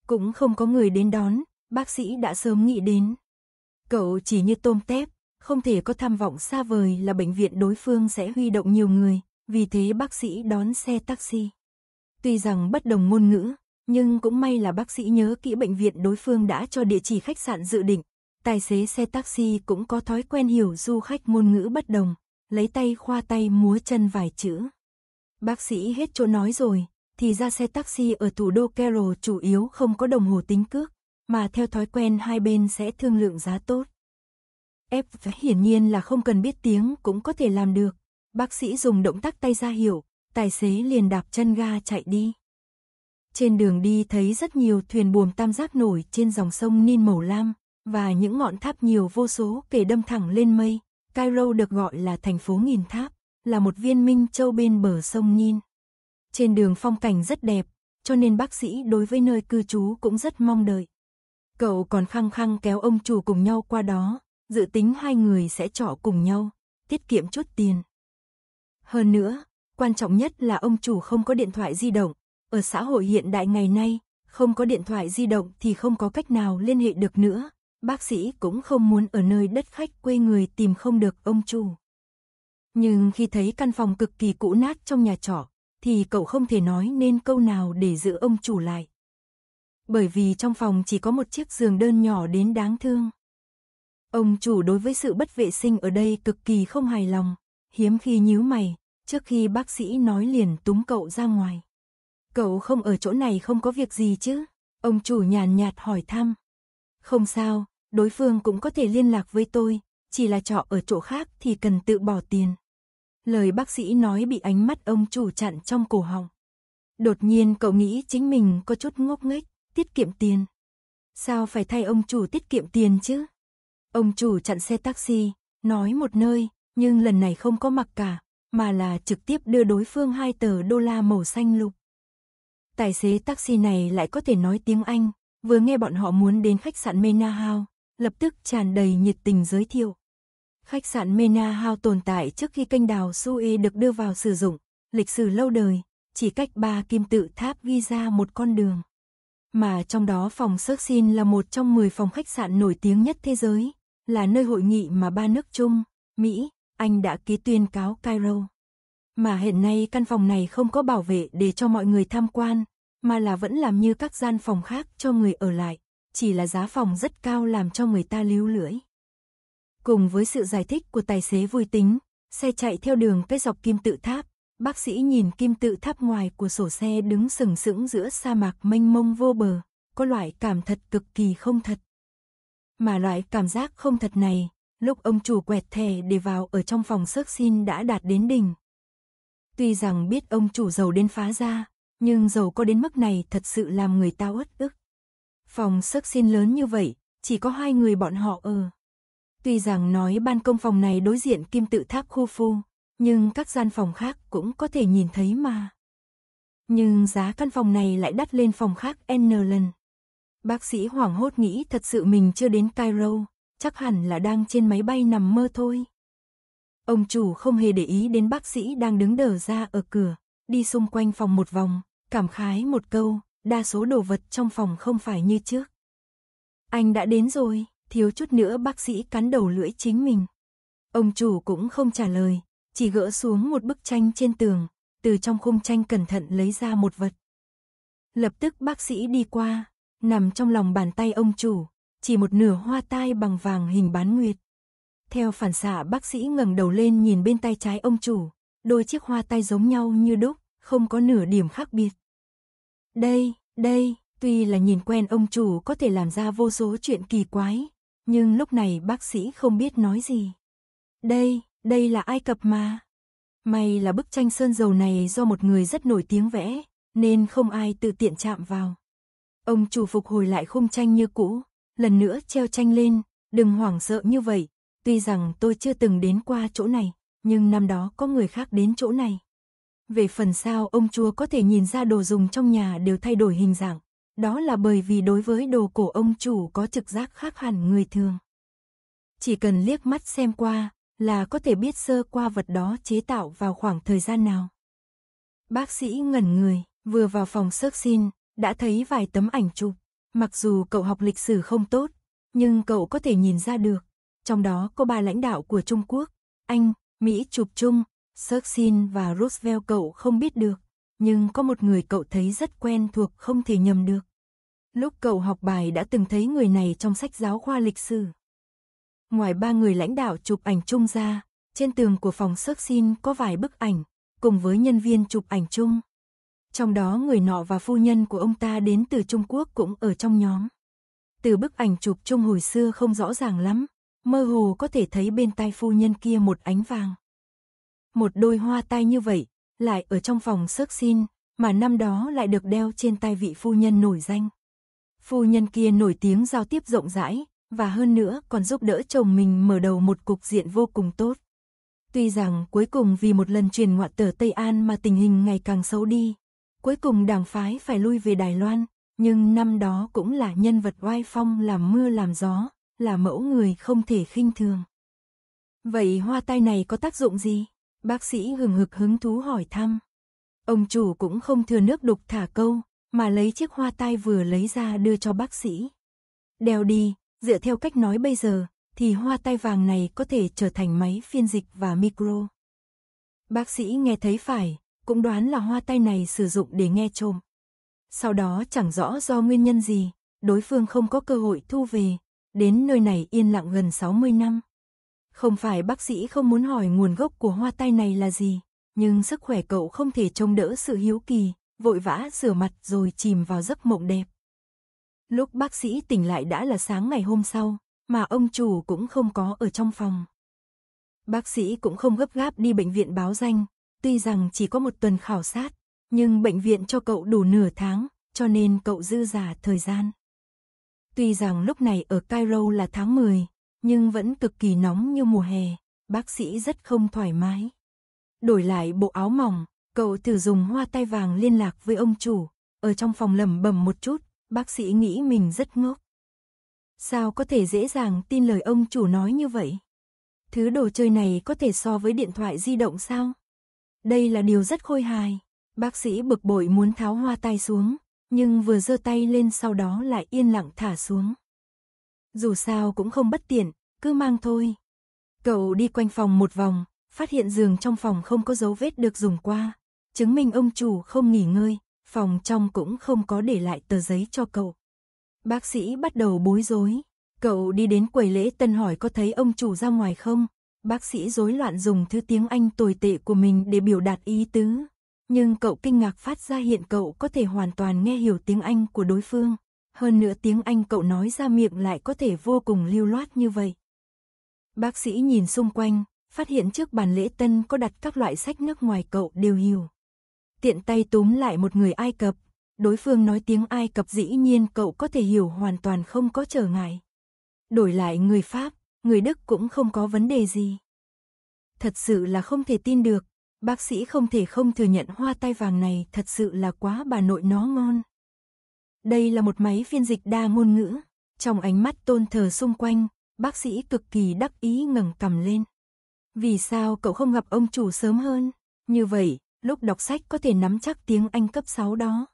Cũng không có người đến đón, bác sĩ đã sớm nghĩ đến. Cậu chỉ như tôm tép, không thể có tham vọng xa vời là bệnh viện đối phương sẽ huy động nhiều người, vì thế bác sĩ đón xe taxi. Tuy rằng bất đồng ngôn ngữ, nhưng cũng may là bác sĩ nhớ kỹ bệnh viện đối phương đã cho địa chỉ khách sạn dự định. Tài xế xe taxi cũng có thói quen hiểu du khách ngôn ngữ bất đồng, lấy tay khoa tay múa chân vài chữ. Bác sĩ hết chỗ nói rồi, thì ra xe taxi ở thủ đô carol chủ yếu không có đồng hồ tính cước, mà theo thói quen hai bên sẽ thương lượng giá tốt. F hiển nhiên là không cần biết tiếng cũng có thể làm được. Bác sĩ dùng động tác tay ra hiểu, tài xế liền đạp chân ga chạy đi. Trên đường đi thấy rất nhiều thuyền buồm tam giác nổi trên dòng sông Nin màu lam, và những ngọn tháp nhiều vô số kể đâm thẳng lên mây. Cairo được gọi là thành phố nghìn tháp, là một viên minh châu bên bờ sông Nin. Trên đường phong cảnh rất đẹp, cho nên bác sĩ đối với nơi cư trú cũng rất mong đợi. Cậu còn khăng khăng kéo ông chủ cùng nhau qua đó, dự tính hai người sẽ trọ cùng nhau, tiết kiệm chút tiền. Hơn nữa, quan trọng nhất là ông chủ không có điện thoại di động. Ở xã hội hiện đại ngày nay, không có điện thoại di động thì không có cách nào liên hệ được nữa. Bác sĩ cũng không muốn ở nơi đất khách quê người tìm không được ông chủ. Nhưng khi thấy căn phòng cực kỳ cũ nát trong nhà trọ, thì cậu không thể nói nên câu nào để giữ ông chủ lại bởi vì trong phòng chỉ có một chiếc giường đơn nhỏ đến đáng thương. Ông chủ đối với sự bất vệ sinh ở đây cực kỳ không hài lòng, hiếm khi nhíu mày, trước khi bác sĩ nói liền túm cậu ra ngoài. Cậu không ở chỗ này không có việc gì chứ? Ông chủ nhàn nhạt hỏi thăm. Không sao, đối phương cũng có thể liên lạc với tôi, chỉ là trọ ở chỗ khác thì cần tự bỏ tiền. Lời bác sĩ nói bị ánh mắt ông chủ chặn trong cổ họng. Đột nhiên cậu nghĩ chính mình có chút ngốc nghếch tiết kiệm tiền. Sao phải thay ông chủ tiết kiệm tiền chứ? Ông chủ chặn xe taxi, nói một nơi, nhưng lần này không có mặc cả, mà là trực tiếp đưa đối phương hai tờ đô la màu xanh lục. Tài xế taxi này lại có thể nói tiếng Anh, vừa nghe bọn họ muốn đến khách sạn Mena House, lập tức tràn đầy nhiệt tình giới thiệu. Khách sạn Mena House tồn tại trước khi kênh đào Suez được đưa vào sử dụng, lịch sử lâu đời, chỉ cách ba kim tự tháp ghi ra một con đường mà trong đó phòng Serxin là một trong 10 phòng khách sạn nổi tiếng nhất thế giới, là nơi hội nghị mà ba nước Trung, Mỹ, Anh đã ký tuyên cáo Cairo. Mà hiện nay căn phòng này không có bảo vệ để cho mọi người tham quan, mà là vẫn làm như các gian phòng khác cho người ở lại, chỉ là giá phòng rất cao làm cho người ta líu lưỡi. Cùng với sự giải thích của tài xế vui tính, xe chạy theo đường cái dọc kim tự tháp, Bác sĩ nhìn kim tự tháp ngoài của sổ xe đứng sừng sững giữa sa mạc mênh mông vô bờ, có loại cảm thật cực kỳ không thật. Mà loại cảm giác không thật này, lúc ông chủ quẹt thẻ để vào ở trong phòng sớt xin đã đạt đến đỉnh. Tuy rằng biết ông chủ giàu đến phá ra, nhưng giàu có đến mức này thật sự làm người ta uất ức. Phòng sớt xin lớn như vậy, chỉ có hai người bọn họ ở. Tuy rằng nói ban công phòng này đối diện kim tự tháp khu phu, nhưng các gian phòng khác cũng có thể nhìn thấy mà. Nhưng giá căn phòng này lại đắt lên phòng khác N lần. Bác sĩ hoảng hốt nghĩ thật sự mình chưa đến Cairo, chắc hẳn là đang trên máy bay nằm mơ thôi. Ông chủ không hề để ý đến bác sĩ đang đứng đờ ra ở cửa, đi xung quanh phòng một vòng, cảm khái một câu, đa số đồ vật trong phòng không phải như trước. Anh đã đến rồi, thiếu chút nữa bác sĩ cắn đầu lưỡi chính mình. Ông chủ cũng không trả lời, chỉ gỡ xuống một bức tranh trên tường, từ trong khung tranh cẩn thận lấy ra một vật. Lập tức bác sĩ đi qua, nằm trong lòng bàn tay ông chủ, chỉ một nửa hoa tai bằng vàng hình bán nguyệt. Theo phản xạ bác sĩ ngẩng đầu lên nhìn bên tay trái ông chủ, đôi chiếc hoa tai giống nhau như đúc, không có nửa điểm khác biệt. Đây, đây, tuy là nhìn quen ông chủ có thể làm ra vô số chuyện kỳ quái, nhưng lúc này bác sĩ không biết nói gì. Đây, đây là Ai Cập mà. May là bức tranh sơn dầu này do một người rất nổi tiếng vẽ, nên không ai tự tiện chạm vào. Ông chủ phục hồi lại khung tranh như cũ, lần nữa treo tranh lên, đừng hoảng sợ như vậy, tuy rằng tôi chưa từng đến qua chỗ này, nhưng năm đó có người khác đến chỗ này. Về phần sao ông chúa có thể nhìn ra đồ dùng trong nhà đều thay đổi hình dạng, đó là bởi vì đối với đồ cổ ông chủ có trực giác khác hẳn người thường. Chỉ cần liếc mắt xem qua, là có thể biết sơ qua vật đó chế tạo vào khoảng thời gian nào. Bác sĩ ngẩn người, vừa vào phòng sớt xin, đã thấy vài tấm ảnh chụp. Mặc dù cậu học lịch sử không tốt, nhưng cậu có thể nhìn ra được. Trong đó có ba lãnh đạo của Trung Quốc, Anh, Mỹ chụp chung, Churchill và Roosevelt cậu không biết được. Nhưng có một người cậu thấy rất quen thuộc không thể nhầm được. Lúc cậu học bài đã từng thấy người này trong sách giáo khoa lịch sử. Ngoài ba người lãnh đạo chụp ảnh chung ra, trên tường của phòng sớt xin có vài bức ảnh, cùng với nhân viên chụp ảnh chung. Trong đó người nọ và phu nhân của ông ta đến từ Trung Quốc cũng ở trong nhóm. Từ bức ảnh chụp chung hồi xưa không rõ ràng lắm, mơ hồ có thể thấy bên tai phu nhân kia một ánh vàng. Một đôi hoa tai như vậy, lại ở trong phòng sớt xin, mà năm đó lại được đeo trên tay vị phu nhân nổi danh. Phu nhân kia nổi tiếng giao tiếp rộng rãi, và hơn nữa còn giúp đỡ chồng mình mở đầu một cục diện vô cùng tốt. Tuy rằng cuối cùng vì một lần truyền ngoại tờ Tây An mà tình hình ngày càng xấu đi, cuối cùng đảng phái phải lui về Đài Loan, nhưng năm đó cũng là nhân vật oai phong làm mưa làm gió, là mẫu người không thể khinh thường. Vậy hoa tai này có tác dụng gì? Bác sĩ hừng hực hứng thú hỏi thăm. Ông chủ cũng không thừa nước đục thả câu, mà lấy chiếc hoa tai vừa lấy ra đưa cho bác sĩ. Đeo đi, Dựa theo cách nói bây giờ, thì hoa tai vàng này có thể trở thành máy phiên dịch và micro. Bác sĩ nghe thấy phải, cũng đoán là hoa tai này sử dụng để nghe trộm. Sau đó chẳng rõ do nguyên nhân gì, đối phương không có cơ hội thu về, đến nơi này yên lặng gần 60 năm. Không phải bác sĩ không muốn hỏi nguồn gốc của hoa tai này là gì, nhưng sức khỏe cậu không thể trông đỡ sự hiếu kỳ, vội vã rửa mặt rồi chìm vào giấc mộng đẹp. Lúc bác sĩ tỉnh lại đã là sáng ngày hôm sau, mà ông chủ cũng không có ở trong phòng. Bác sĩ cũng không gấp gáp đi bệnh viện báo danh, tuy rằng chỉ có một tuần khảo sát, nhưng bệnh viện cho cậu đủ nửa tháng, cho nên cậu dư giả thời gian. Tuy rằng lúc này ở Cairo là tháng 10, nhưng vẫn cực kỳ nóng như mùa hè, bác sĩ rất không thoải mái. Đổi lại bộ áo mỏng, cậu thử dùng hoa tai vàng liên lạc với ông chủ, ở trong phòng lẩm bẩm một chút Bác sĩ nghĩ mình rất ngốc. Sao có thể dễ dàng tin lời ông chủ nói như vậy? Thứ đồ chơi này có thể so với điện thoại di động sao? Đây là điều rất khôi hài. Bác sĩ bực bội muốn tháo hoa tai xuống, nhưng vừa giơ tay lên sau đó lại yên lặng thả xuống. Dù sao cũng không bất tiện, cứ mang thôi. Cậu đi quanh phòng một vòng, phát hiện giường trong phòng không có dấu vết được dùng qua, chứng minh ông chủ không nghỉ ngơi, phòng trong cũng không có để lại tờ giấy cho cậu. Bác sĩ bắt đầu bối rối. Cậu đi đến quầy lễ tân hỏi có thấy ông chủ ra ngoài không? Bác sĩ rối loạn dùng thứ tiếng Anh tồi tệ của mình để biểu đạt ý tứ. Nhưng cậu kinh ngạc phát ra hiện cậu có thể hoàn toàn nghe hiểu tiếng Anh của đối phương. Hơn nữa tiếng Anh cậu nói ra miệng lại có thể vô cùng lưu loát như vậy. Bác sĩ nhìn xung quanh, phát hiện trước bàn lễ tân có đặt các loại sách nước ngoài cậu đều hiểu tiện tay túm lại một người Ai Cập. Đối phương nói tiếng Ai Cập dĩ nhiên cậu có thể hiểu hoàn toàn không có trở ngại. Đổi lại người Pháp, người Đức cũng không có vấn đề gì. Thật sự là không thể tin được, bác sĩ không thể không thừa nhận hoa tai vàng này thật sự là quá bà nội nó ngon. Đây là một máy phiên dịch đa ngôn ngữ, trong ánh mắt tôn thờ xung quanh, bác sĩ cực kỳ đắc ý ngẩng cầm lên. Vì sao cậu không gặp ông chủ sớm hơn? Như vậy, Lúc đọc sách có thể nắm chắc tiếng Anh cấp 6 đó.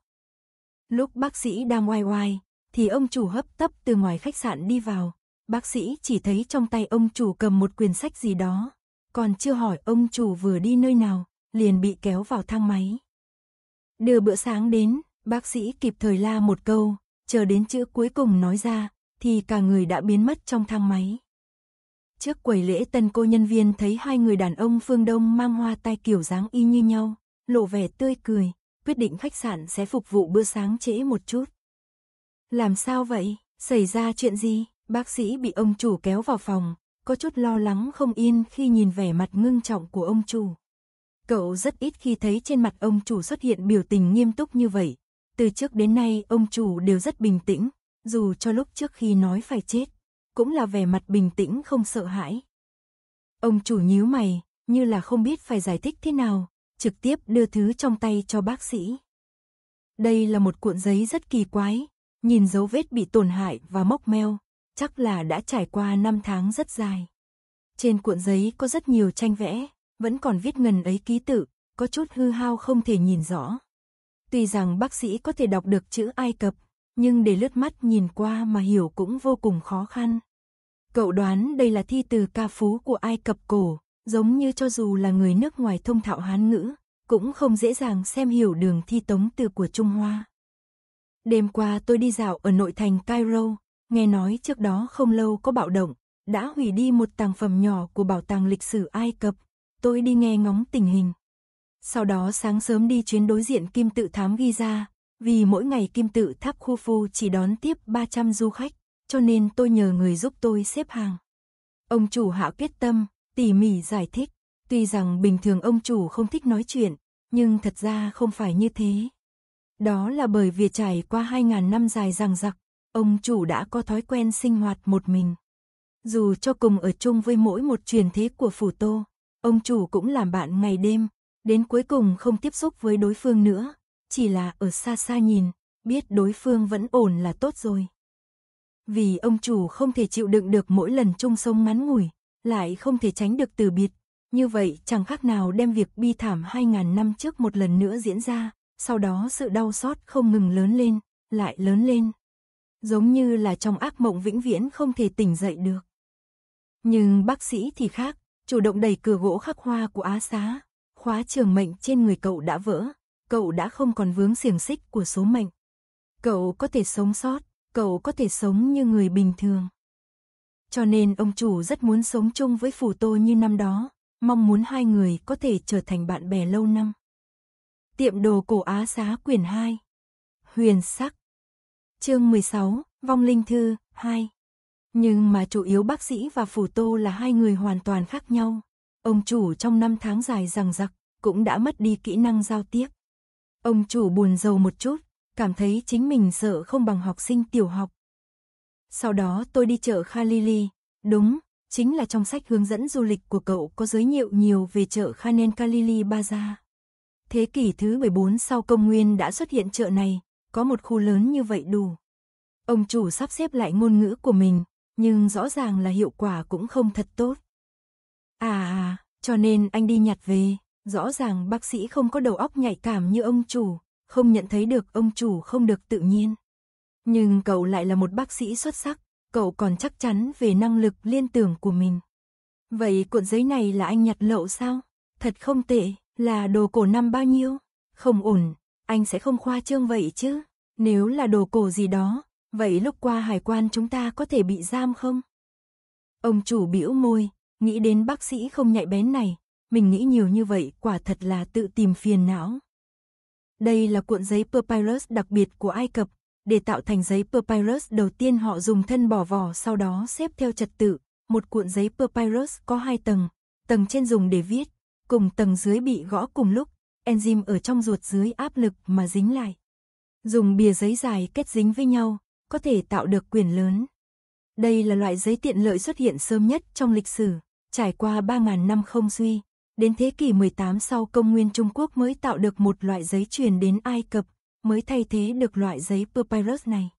Lúc bác sĩ đang oai oai, thì ông chủ hấp tấp từ ngoài khách sạn đi vào. Bác sĩ chỉ thấy trong tay ông chủ cầm một quyển sách gì đó. Còn chưa hỏi ông chủ vừa đi nơi nào, liền bị kéo vào thang máy. Đưa bữa sáng đến, bác sĩ kịp thời la một câu, chờ đến chữ cuối cùng nói ra, thì cả người đã biến mất trong thang máy. Trước quầy lễ tân cô nhân viên thấy hai người đàn ông phương Đông mang hoa tai kiểu dáng y như nhau, lộ vẻ tươi cười, quyết định khách sạn sẽ phục vụ bữa sáng trễ một chút. Làm sao vậy? Xảy ra chuyện gì? Bác sĩ bị ông chủ kéo vào phòng, có chút lo lắng không yên khi nhìn vẻ mặt ngưng trọng của ông chủ. Cậu rất ít khi thấy trên mặt ông chủ xuất hiện biểu tình nghiêm túc như vậy. Từ trước đến nay ông chủ đều rất bình tĩnh, dù cho lúc trước khi nói phải chết cũng là vẻ mặt bình tĩnh không sợ hãi. Ông chủ nhíu mày, như là không biết phải giải thích thế nào, trực tiếp đưa thứ trong tay cho bác sĩ. Đây là một cuộn giấy rất kỳ quái, nhìn dấu vết bị tổn hại và móc meo, chắc là đã trải qua năm tháng rất dài. Trên cuộn giấy có rất nhiều tranh vẽ, vẫn còn viết ngần ấy ký tự, có chút hư hao không thể nhìn rõ. Tuy rằng bác sĩ có thể đọc được chữ Ai Cập, nhưng để lướt mắt nhìn qua mà hiểu cũng vô cùng khó khăn. Cậu đoán đây là thi từ ca phú của Ai Cập cổ, giống như cho dù là người nước ngoài thông thạo Hán ngữ, cũng không dễ dàng xem hiểu đường thi tống từ của Trung Hoa. Đêm qua tôi đi dạo ở nội thành Cairo, nghe nói trước đó không lâu có bạo động, đã hủy đi một tàng phẩm nhỏ của bảo tàng lịch sử Ai Cập, tôi đi nghe ngóng tình hình. Sau đó sáng sớm đi chuyến đối diện Kim Tự Thám Giza, vì mỗi ngày Kim Tự Tháp Khu Phu chỉ đón tiếp 300 du khách cho nên tôi nhờ người giúp tôi xếp hàng. Ông chủ hạ quyết tâm, tỉ mỉ giải thích. Tuy rằng bình thường ông chủ không thích nói chuyện, nhưng thật ra không phải như thế. Đó là bởi vì trải qua 2.000 năm dài rằng giặc, ông chủ đã có thói quen sinh hoạt một mình. Dù cho cùng ở chung với mỗi một truyền thế của phủ tô, ông chủ cũng làm bạn ngày đêm, đến cuối cùng không tiếp xúc với đối phương nữa, chỉ là ở xa xa nhìn, biết đối phương vẫn ổn là tốt rồi. Vì ông chủ không thể chịu đựng được mỗi lần chung sống ngắn ngủi, lại không thể tránh được từ biệt. Như vậy chẳng khác nào đem việc bi thảm 2.000 năm trước một lần nữa diễn ra, sau đó sự đau xót không ngừng lớn lên, lại lớn lên. Giống như là trong ác mộng vĩnh viễn không thể tỉnh dậy được. Nhưng bác sĩ thì khác, chủ động đẩy cửa gỗ khắc hoa của Á Xá, khóa trường mệnh trên người cậu đã vỡ, cậu đã không còn vướng xiềng xích của số mệnh. Cậu có thể sống sót, cậu có thể sống như người bình thường. Cho nên ông chủ rất muốn sống chung với phủ Tô như năm đó, mong muốn hai người có thể trở thành bạn bè lâu năm. Tiệm đồ cổ Á Xá quyền 2 Huyền sắc Chương 16, Vong Linh Thư, 2 Nhưng mà chủ yếu bác sĩ và phủ Tô là hai người hoàn toàn khác nhau. Ông chủ trong năm tháng dài rằng giặc, cũng đã mất đi kỹ năng giao tiếp. Ông chủ buồn rầu một chút, cảm thấy chính mình sợ không bằng học sinh tiểu học. Sau đó tôi đi chợ Khalili, đúng, chính là trong sách hướng dẫn du lịch của cậu có giới thiệu nhiều về chợ Khanen Khalili Baza. Thế kỷ thứ 14 sau công nguyên đã xuất hiện chợ này, có một khu lớn như vậy đủ. Ông chủ sắp xếp lại ngôn ngữ của mình, nhưng rõ ràng là hiệu quả cũng không thật tốt. À, à cho nên anh đi nhặt về, rõ ràng bác sĩ không có đầu óc nhạy cảm như ông chủ không nhận thấy được ông chủ không được tự nhiên. Nhưng cậu lại là một bác sĩ xuất sắc, cậu còn chắc chắn về năng lực liên tưởng của mình. Vậy cuộn giấy này là anh nhặt lậu sao? Thật không tệ, là đồ cổ năm bao nhiêu? Không ổn, anh sẽ không khoa trương vậy chứ. Nếu là đồ cổ gì đó, vậy lúc qua hải quan chúng ta có thể bị giam không? Ông chủ bĩu môi, nghĩ đến bác sĩ không nhạy bén này, mình nghĩ nhiều như vậy quả thật là tự tìm phiền não. Đây là cuộn giấy papyrus đặc biệt của Ai Cập. Để tạo thành giấy papyrus đầu tiên họ dùng thân bỏ vỏ sau đó xếp theo trật tự. Một cuộn giấy papyrus có hai tầng. Tầng trên dùng để viết, cùng tầng dưới bị gõ cùng lúc. Enzyme ở trong ruột dưới áp lực mà dính lại. Dùng bìa giấy dài kết dính với nhau, có thể tạo được quyền lớn. Đây là loại giấy tiện lợi xuất hiện sớm nhất trong lịch sử, trải qua 3.000 năm không suy. Đến thế kỷ 18 sau công nguyên Trung Quốc mới tạo được một loại giấy truyền đến Ai Cập, mới thay thế được loại giấy papyrus này.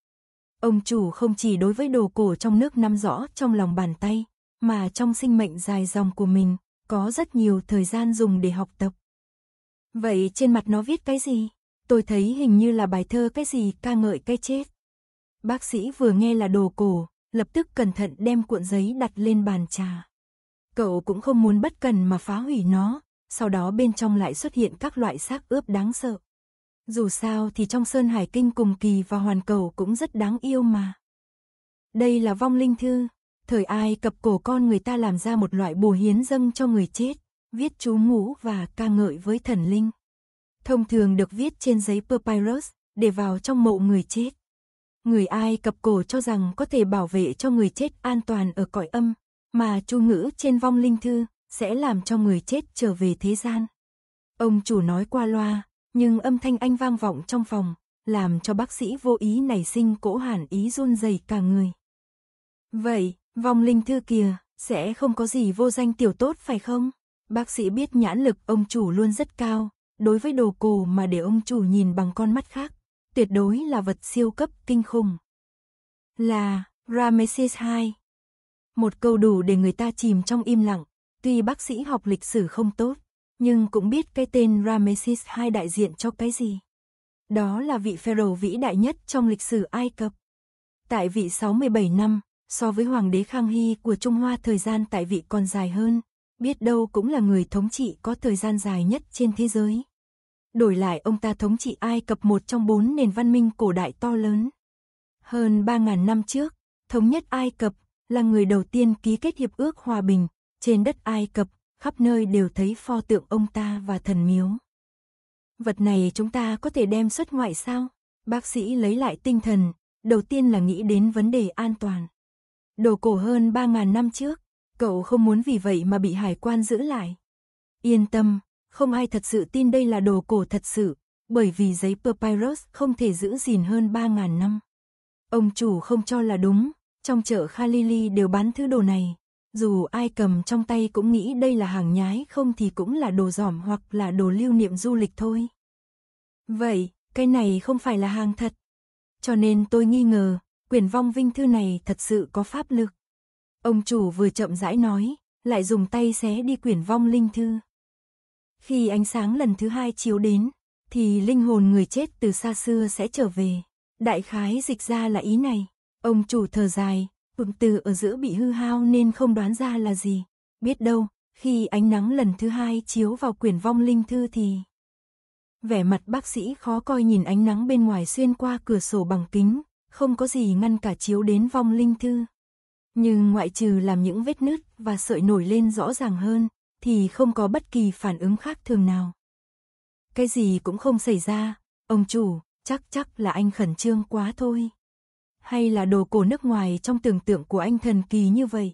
Ông chủ không chỉ đối với đồ cổ trong nước nắm rõ trong lòng bàn tay, mà trong sinh mệnh dài dòng của mình, có rất nhiều thời gian dùng để học tập. Vậy trên mặt nó viết cái gì? Tôi thấy hình như là bài thơ cái gì ca ngợi cái chết. Bác sĩ vừa nghe là đồ cổ, lập tức cẩn thận đem cuộn giấy đặt lên bàn trà. Cậu cũng không muốn bất cần mà phá hủy nó, sau đó bên trong lại xuất hiện các loại xác ướp đáng sợ. Dù sao thì trong Sơn Hải Kinh cùng kỳ và hoàn cầu cũng rất đáng yêu mà. Đây là vong linh thư, thời ai cập cổ con người ta làm ra một loại bùa hiến dâng cho người chết, viết chú ngũ và ca ngợi với thần linh. Thông thường được viết trên giấy papyrus để vào trong mộ người chết. Người Ai Cập cổ cho rằng có thể bảo vệ cho người chết an toàn ở cõi âm, mà chu ngữ trên vong linh thư sẽ làm cho người chết trở về thế gian. Ông chủ nói qua loa, nhưng âm thanh anh vang vọng trong phòng, làm cho bác sĩ vô ý nảy sinh cỗ hàn ý run rẩy cả người. Vậy, vong linh thư kìa, sẽ không có gì vô danh tiểu tốt phải không? Bác sĩ biết nhãn lực ông chủ luôn rất cao, đối với đồ cổ mà để ông chủ nhìn bằng con mắt khác, tuyệt đối là vật siêu cấp kinh khủng. Là Ramesses II, một câu đủ để người ta chìm trong im lặng. Tuy bác sĩ học lịch sử không tốt, nhưng cũng biết cái tên Rameses II đại diện cho cái gì. Đó là vị pharaoh vĩ đại nhất trong lịch sử Ai Cập. Tại vị 67 năm, so với Hoàng đế Khang Hy của Trung Hoa thời gian tại vị còn dài hơn, biết đâu cũng là người thống trị có thời gian dài nhất trên thế giới. Đổi lại ông ta thống trị Ai Cập một trong bốn nền văn minh cổ đại to lớn. Hơn 3.000 năm trước, thống nhất Ai Cập là người đầu tiên ký kết hiệp ước hòa bình, trên đất Ai Cập, khắp nơi đều thấy pho tượng ông ta và thần miếu. Vật này chúng ta có thể đem xuất ngoại sao? Bác sĩ lấy lại tinh thần, đầu tiên là nghĩ đến vấn đề an toàn. Đồ cổ hơn 3.000 năm trước, cậu không muốn vì vậy mà bị hải quan giữ lại. Yên tâm, không ai thật sự tin đây là đồ cổ thật sự, bởi vì giấy papyrus không thể giữ gìn hơn 3.000 năm. Ông chủ không cho là đúng, trong chợ Khalili đều bán thứ đồ này. Dù ai cầm trong tay cũng nghĩ đây là hàng nhái không thì cũng là đồ giỏm hoặc là đồ lưu niệm du lịch thôi. Vậy, cái này không phải là hàng thật. Cho nên tôi nghi ngờ, quyền vong vinh thư này thật sự có pháp lực. Ông chủ vừa chậm rãi nói, lại dùng tay xé đi quyển vong linh thư. Khi ánh sáng lần thứ hai chiếu đến, thì linh hồn người chết từ xa xưa sẽ trở về. Đại khái dịch ra là ý này. Ông chủ thở dài, ứng từ ở giữa bị hư hao nên không đoán ra là gì. Biết đâu, khi ánh nắng lần thứ hai chiếu vào quyển vong linh thư thì... Vẻ mặt bác sĩ khó coi nhìn ánh nắng bên ngoài xuyên qua cửa sổ bằng kính, không có gì ngăn cả chiếu đến vong linh thư. Nhưng ngoại trừ làm những vết nứt và sợi nổi lên rõ ràng hơn, thì không có bất kỳ phản ứng khác thường nào. Cái gì cũng không xảy ra, ông chủ, chắc chắc là anh khẩn trương quá thôi hay là đồ cổ nước ngoài trong tưởng tượng của anh thần kỳ như vậy?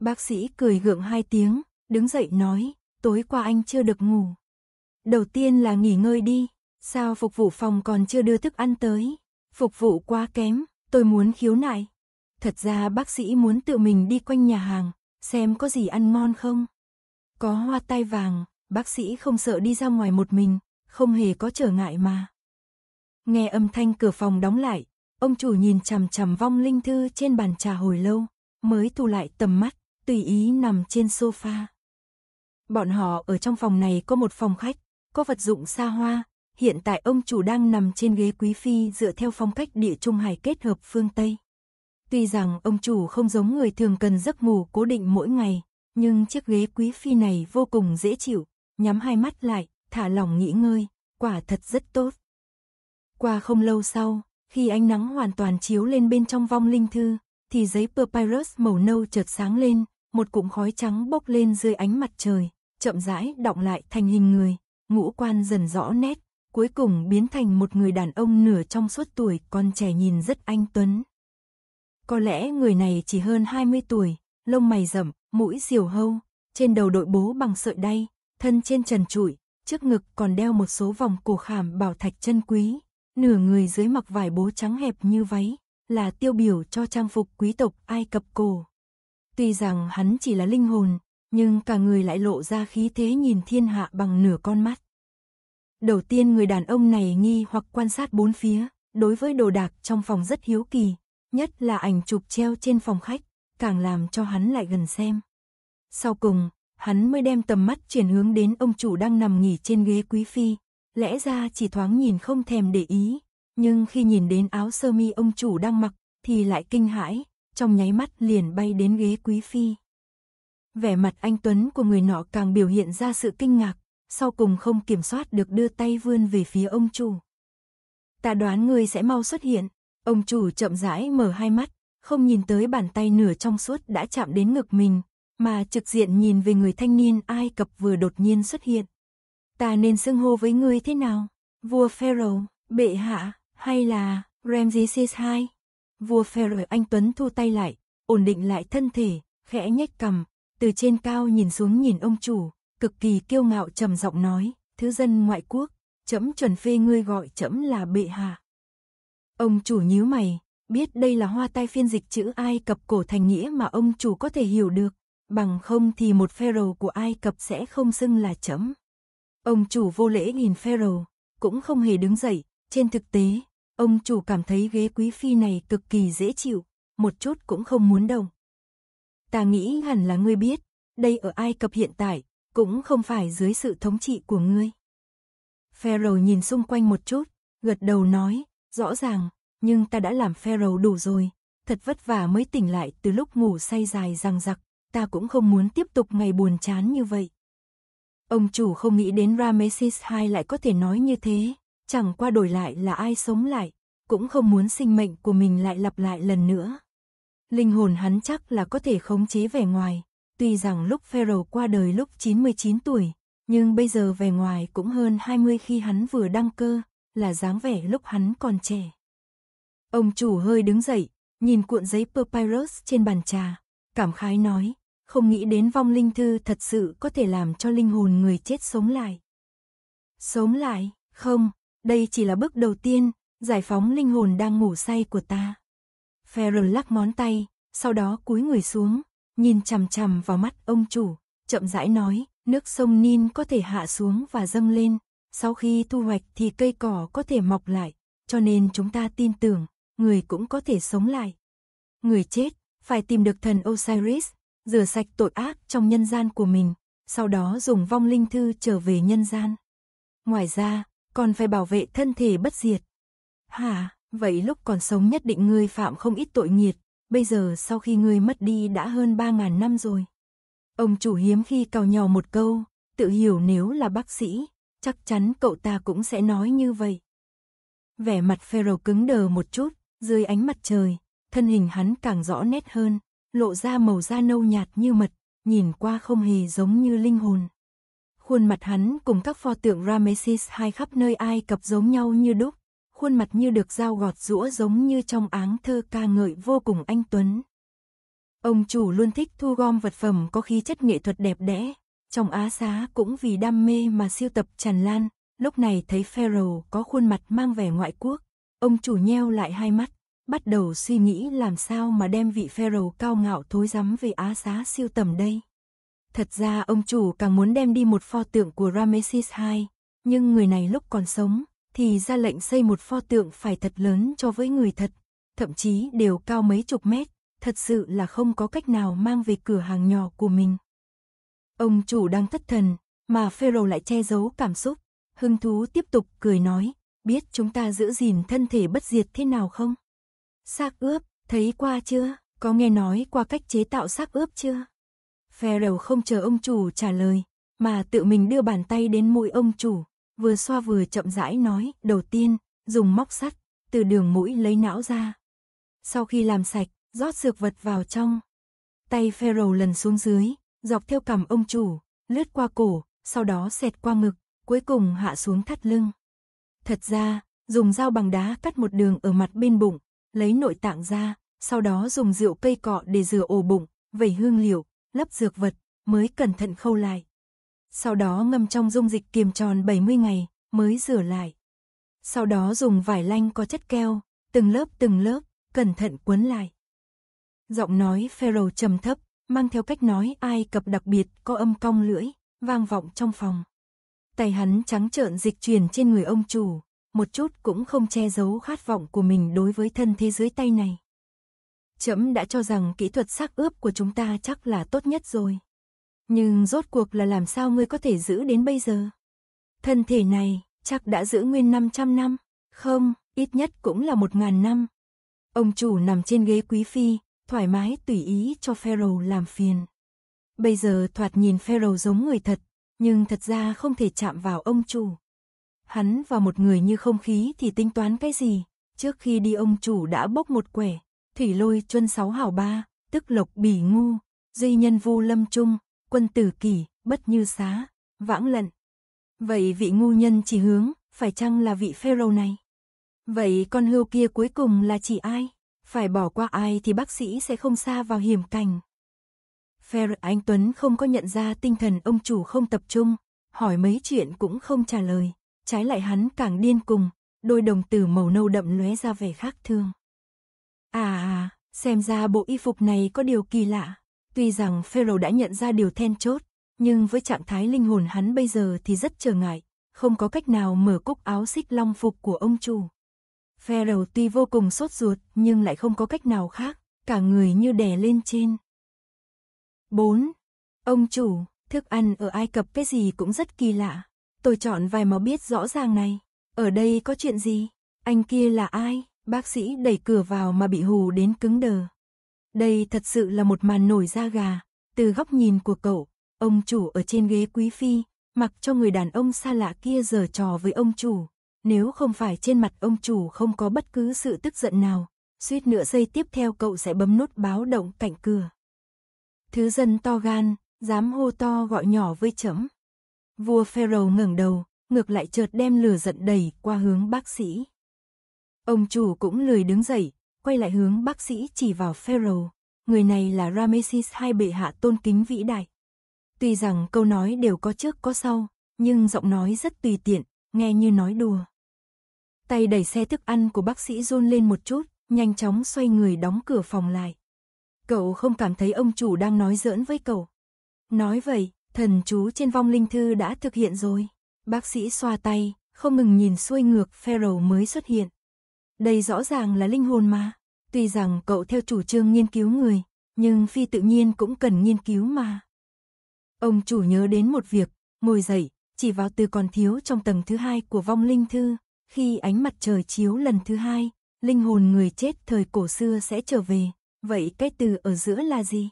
Bác sĩ cười gượng hai tiếng, đứng dậy nói, tối qua anh chưa được ngủ. Đầu tiên là nghỉ ngơi đi, sao phục vụ phòng còn chưa đưa thức ăn tới? Phục vụ quá kém, tôi muốn khiếu nại. Thật ra bác sĩ muốn tự mình đi quanh nhà hàng, xem có gì ăn ngon không. Có hoa tai vàng, bác sĩ không sợ đi ra ngoài một mình, không hề có trở ngại mà. Nghe âm thanh cửa phòng đóng lại, Ông chủ nhìn chằm chằm vong linh thư trên bàn trà hồi lâu, mới thu lại tầm mắt, tùy ý nằm trên sofa. Bọn họ ở trong phòng này có một phòng khách, có vật dụng xa hoa, hiện tại ông chủ đang nằm trên ghế quý phi dựa theo phong cách địa trung hải kết hợp phương Tây. Tuy rằng ông chủ không giống người thường cần giấc ngủ cố định mỗi ngày, nhưng chiếc ghế quý phi này vô cùng dễ chịu, nhắm hai mắt lại, thả lỏng nghỉ ngơi, quả thật rất tốt. Qua không lâu sau, khi ánh nắng hoàn toàn chiếu lên bên trong vong linh thư, thì giấy papyrus màu nâu chợt sáng lên, một cụm khói trắng bốc lên dưới ánh mặt trời, chậm rãi đọng lại thành hình người, ngũ quan dần rõ nét, cuối cùng biến thành một người đàn ông nửa trong suốt tuổi, con trẻ nhìn rất anh tuấn. Có lẽ người này chỉ hơn 20 tuổi, lông mày rậm, mũi diều hâu, trên đầu đội bố bằng sợi đay, thân trên trần trụi, trước ngực còn đeo một số vòng cổ khảm bảo thạch chân quý, Nửa người dưới mặc vải bố trắng hẹp như váy, là tiêu biểu cho trang phục quý tộc Ai Cập cổ. Tuy rằng hắn chỉ là linh hồn, nhưng cả người lại lộ ra khí thế nhìn thiên hạ bằng nửa con mắt. Đầu tiên người đàn ông này nghi hoặc quan sát bốn phía, đối với đồ đạc trong phòng rất hiếu kỳ, nhất là ảnh chụp treo trên phòng khách, càng làm cho hắn lại gần xem. Sau cùng, hắn mới đem tầm mắt chuyển hướng đến ông chủ đang nằm nghỉ trên ghế quý phi, lẽ ra chỉ thoáng nhìn không thèm để ý, nhưng khi nhìn đến áo sơ mi ông chủ đang mặc, thì lại kinh hãi, trong nháy mắt liền bay đến ghế quý phi. Vẻ mặt anh Tuấn của người nọ càng biểu hiện ra sự kinh ngạc, sau cùng không kiểm soát được đưa tay vươn về phía ông chủ. Ta đoán người sẽ mau xuất hiện, ông chủ chậm rãi mở hai mắt, không nhìn tới bàn tay nửa trong suốt đã chạm đến ngực mình, mà trực diện nhìn về người thanh niên Ai Cập vừa đột nhiên xuất hiện ta nên xưng hô với ngươi thế nào? Vua Pharaoh, bệ hạ, hay là Ramses II? Vua Pharaoh anh Tuấn thu tay lại, ổn định lại thân thể, khẽ nhếch cằm, từ trên cao nhìn xuống nhìn ông chủ, cực kỳ kiêu ngạo trầm giọng nói, thứ dân ngoại quốc, chấm chuẩn phê ngươi gọi chấm là bệ hạ. Ông chủ nhíu mày, biết đây là hoa tai phiên dịch chữ Ai Cập cổ thành nghĩa mà ông chủ có thể hiểu được, bằng không thì một pharaoh của Ai Cập sẽ không xưng là chấm. Ông chủ vô lễ nhìn Farrell, cũng không hề đứng dậy, trên thực tế, ông chủ cảm thấy ghế quý phi này cực kỳ dễ chịu, một chút cũng không muốn động. Ta nghĩ hẳn là ngươi biết, đây ở Ai Cập hiện tại, cũng không phải dưới sự thống trị của ngươi. Pharaoh nhìn xung quanh một chút, gật đầu nói, rõ ràng, nhưng ta đã làm Pharaoh đủ rồi, thật vất vả mới tỉnh lại từ lúc ngủ say dài răng rặc, ta cũng không muốn tiếp tục ngày buồn chán như vậy. Ông chủ không nghĩ đến Ramesses II lại có thể nói như thế, chẳng qua đổi lại là ai sống lại, cũng không muốn sinh mệnh của mình lại lặp lại lần nữa. Linh hồn hắn chắc là có thể khống chế vẻ ngoài, tuy rằng lúc Pharaoh qua đời lúc 99 tuổi, nhưng bây giờ vẻ ngoài cũng hơn 20 khi hắn vừa đăng cơ, là dáng vẻ lúc hắn còn trẻ. Ông chủ hơi đứng dậy, nhìn cuộn giấy papyrus trên bàn trà, cảm khái nói, không nghĩ đến vong linh thư thật sự có thể làm cho linh hồn người chết sống lại. Sống lại, không, đây chỉ là bước đầu tiên, giải phóng linh hồn đang ngủ say của ta. Ferrell lắc món tay, sau đó cúi người xuống, nhìn chằm chằm vào mắt ông chủ, chậm rãi nói, nước sông Nin có thể hạ xuống và dâng lên, sau khi thu hoạch thì cây cỏ có thể mọc lại, cho nên chúng ta tin tưởng, người cũng có thể sống lại. Người chết, phải tìm được thần Osiris, rửa sạch tội ác trong nhân gian của mình, sau đó dùng vong linh thư trở về nhân gian. Ngoài ra, còn phải bảo vệ thân thể bất diệt. Hả, vậy lúc còn sống nhất định ngươi phạm không ít tội nghiệt, bây giờ sau khi ngươi mất đi đã hơn 3.000 năm rồi. Ông chủ hiếm khi cào nhỏ một câu, tự hiểu nếu là bác sĩ, chắc chắn cậu ta cũng sẽ nói như vậy. Vẻ mặt Pharaoh cứng đờ một chút, dưới ánh mặt trời, thân hình hắn càng rõ nét hơn, lộ ra màu da nâu nhạt như mật, nhìn qua không hề giống như linh hồn. Khuôn mặt hắn cùng các pho tượng Ramesses hai khắp nơi Ai Cập giống nhau như đúc, khuôn mặt như được dao gọt rũa giống như trong áng thơ ca ngợi vô cùng anh Tuấn. Ông chủ luôn thích thu gom vật phẩm có khí chất nghệ thuật đẹp đẽ, trong Á Xá cũng vì đam mê mà siêu tập tràn lan, lúc này thấy Pharaoh có khuôn mặt mang vẻ ngoại quốc, ông chủ nheo lại hai mắt, bắt đầu suy nghĩ làm sao mà đem vị pharaoh cao ngạo thối rắm về Á Xá siêu tầm đây. Thật ra ông chủ càng muốn đem đi một pho tượng của Rameses II, nhưng người này lúc còn sống thì ra lệnh xây một pho tượng phải thật lớn cho với người thật, thậm chí đều cao mấy chục mét, thật sự là không có cách nào mang về cửa hàng nhỏ của mình. Ông chủ đang thất thần, mà Pharaoh lại che giấu cảm xúc, hưng thú tiếp tục cười nói, biết chúng ta giữ gìn thân thể bất diệt thế nào không? Xác ướp, thấy qua chưa? Có nghe nói qua cách chế tạo xác ướp chưa? Pharaoh không chờ ông chủ trả lời, mà tự mình đưa bàn tay đến mũi ông chủ, vừa xoa vừa chậm rãi nói, đầu tiên, dùng móc sắt, từ đường mũi lấy não ra. Sau khi làm sạch, rót dược vật vào trong. Tay Pharaoh lần xuống dưới, dọc theo cằm ông chủ, lướt qua cổ, sau đó xẹt qua ngực, cuối cùng hạ xuống thắt lưng. Thật ra, dùng dao bằng đá cắt một đường ở mặt bên bụng, lấy nội tạng ra, sau đó dùng rượu cây cọ để rửa ổ bụng, vẩy hương liệu, lấp dược vật, mới cẩn thận khâu lại. Sau đó ngâm trong dung dịch kiềm tròn 70 ngày, mới rửa lại. Sau đó dùng vải lanh có chất keo, từng lớp từng lớp, cẩn thận cuốn lại. Giọng nói Pharaoh trầm thấp, mang theo cách nói Ai Cập đặc biệt có âm cong lưỡi, vang vọng trong phòng. Tay hắn trắng trợn dịch chuyển trên người ông chủ, một chút cũng không che giấu khát vọng của mình đối với thân thế dưới tay này. Chấm đã cho rằng kỹ thuật xác ướp của chúng ta chắc là tốt nhất rồi. Nhưng rốt cuộc là làm sao ngươi có thể giữ đến bây giờ? Thân thể này chắc đã giữ nguyên 500 năm, không, ít nhất cũng là 1.000 năm. Ông chủ nằm trên ghế quý phi, thoải mái tùy ý cho Pharaoh làm phiền. Bây giờ thoạt nhìn Pharaoh giống người thật, nhưng thật ra không thể chạm vào ông chủ. Hắn và một người như không khí thì tính toán cái gì? Trước khi đi ông chủ đã bốc một quẻ, thủy lôi chuân sáu hảo ba, tức lộc bỉ ngu, duy nhân vu lâm trung, quân tử kỷ, bất như xá, vãng lận. Vậy vị ngu nhân chỉ hướng, phải chăng là vị pharaoh này? Vậy con hươu kia cuối cùng là chỉ ai? Phải bỏ qua ai thì bác sĩ sẽ không xa vào hiểm cảnh. Pharaoh Anh Tuấn không có nhận ra tinh thần ông chủ không tập trung, hỏi mấy chuyện cũng không trả lời. Trái lại hắn càng điên cùng, đôi đồng tử màu nâu đậm lóe ra vẻ khác thương. À, xem ra bộ y phục này có điều kỳ lạ. Tuy rằng Pharaoh đã nhận ra điều then chốt, nhưng với trạng thái linh hồn hắn bây giờ thì rất trở ngại, không có cách nào mở cúc áo xích long phục của ông chủ. Pharaoh tuy vô cùng sốt ruột nhưng lại không có cách nào khác, cả người như đè lên trên. 4. Ông chủ, thức ăn ở Ai Cập cái gì cũng rất kỳ lạ. Tôi chọn vài màu biết rõ ràng này. Ở đây có chuyện gì? Anh kia là ai? Bác sĩ đẩy cửa vào mà bị hù đến cứng đờ. Đây thật sự là một màn nổi da gà. Từ góc nhìn của cậu, ông chủ ở trên ghế quý phi, mặc cho người đàn ông xa lạ kia giở trò với ông chủ. Nếu không phải trên mặt ông chủ không có bất cứ sự tức giận nào, suýt nửa giây tiếp theo cậu sẽ bấm nút báo động cạnh cửa. Thứ dân to gan, dám hô to gọi nhỏ với chấm. Vua Pharaoh ngẩng đầu, ngược lại chợt đem lửa giận đẩy qua hướng bác sĩ. Ông chủ cũng lười đứng dậy, quay lại hướng bác sĩ chỉ vào Pharaoh. Người này là Ramesses hai bệ hạ tôn kính vĩ đại. Tuy rằng câu nói đều có trước có sau, nhưng giọng nói rất tùy tiện, nghe như nói đùa. Tay đẩy xe thức ăn của bác sĩ run lên một chút, nhanh chóng xoay người đóng cửa phòng lại. Cậu không cảm thấy ông chủ đang nói giỡn với cậu. Nói vậy, thần chú trên vong linh thư đã thực hiện rồi. Bác sĩ xoa tay, không ngừng nhìn xuôi ngược Pharaoh mới xuất hiện. Đây rõ ràng là linh hồn mà. Tuy rằng cậu theo chủ trương nghiên cứu người, nhưng phi tự nhiên cũng cần nghiên cứu mà. Ông chủ nhớ đến một việc, ngồi dậy, chỉ vào từ còn thiếu trong tầng thứ hai của vong linh thư. Khi ánh mặt trời chiếu lần thứ hai, linh hồn người chết thời cổ xưa sẽ trở về. Vậy cái từ ở giữa là gì?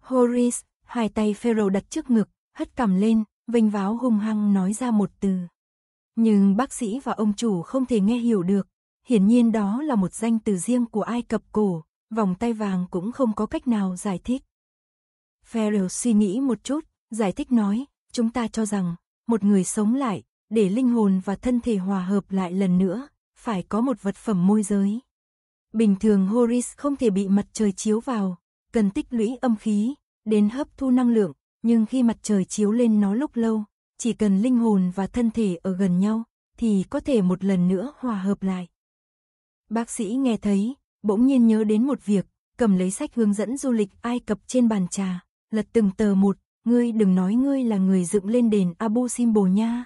Horus, hai tay Pharaoh đặt trước ngực, hất cằm lên, vênh váo hung hăng nói ra một từ. Nhưng bác sĩ và ông chủ không thể nghe hiểu được, hiển nhiên đó là một danh từ riêng của Ai Cập cổ, vòng tay vàng cũng không có cách nào giải thích. Pharaoh suy nghĩ một chút, giải thích nói, chúng ta cho rằng, một người sống lại, để linh hồn và thân thể hòa hợp lại lần nữa, phải có một vật phẩm môi giới. Bình thường Horus không thể bị mặt trời chiếu vào, cần tích lũy âm khí, đến hấp thu năng lượng, nhưng khi mặt trời chiếu lên nó lúc lâu, chỉ cần linh hồn và thân thể ở gần nhau, thì có thể một lần nữa hòa hợp lại. Bác sĩ nghe thấy, bỗng nhiên nhớ đến một việc, cầm lấy sách hướng dẫn du lịch Ai Cập trên bàn trà, lật từng tờ một, ngươi đừng nói ngươi là người dựng lên đền Abu Simbel nha.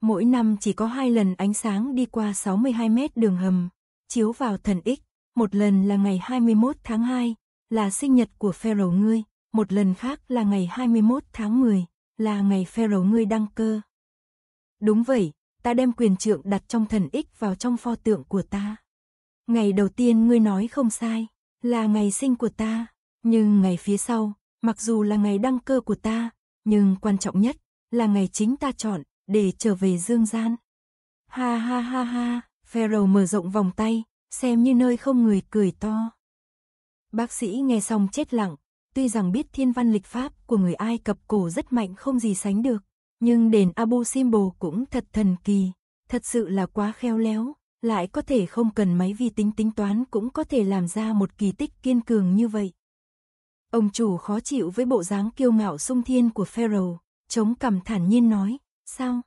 Mỗi năm chỉ có hai lần ánh sáng đi qua 62 mét đường hầm, chiếu vào thần ích, một lần là ngày 21 tháng 2, là sinh nhật của pharaoh ngươi, một lần khác là ngày 21 tháng 10, là ngày Pharaoh ngươi đăng cơ. Đúng vậy, ta đem quyền trượng đặt trong thần ích vào trong pho tượng của ta. Ngày đầu tiên ngươi nói không sai, là ngày sinh của ta, nhưng ngày phía sau, mặc dù là ngày đăng cơ của ta, nhưng quan trọng nhất là ngày chính ta chọn để trở về dương gian. Ha ha ha ha, Pharaoh mở rộng vòng tay, xem như nơi không người cười to. Bác sĩ nghe xong chết lặng, Tuy rằng biết thiên văn lịch pháp của người Ai Cập cổ rất mạnh không gì sánh được, nhưng đền Abu Simbel cũng thật thần kỳ, thật sự là quá khéo léo, lại có thể không cần máy vi tính tính toán cũng có thể làm ra một kỳ tích kiên cường như vậy. Ông chủ khó chịu với bộ dáng kiêu ngạo sung thiên của Pharaoh, chống cằm thản nhiên nói, sao?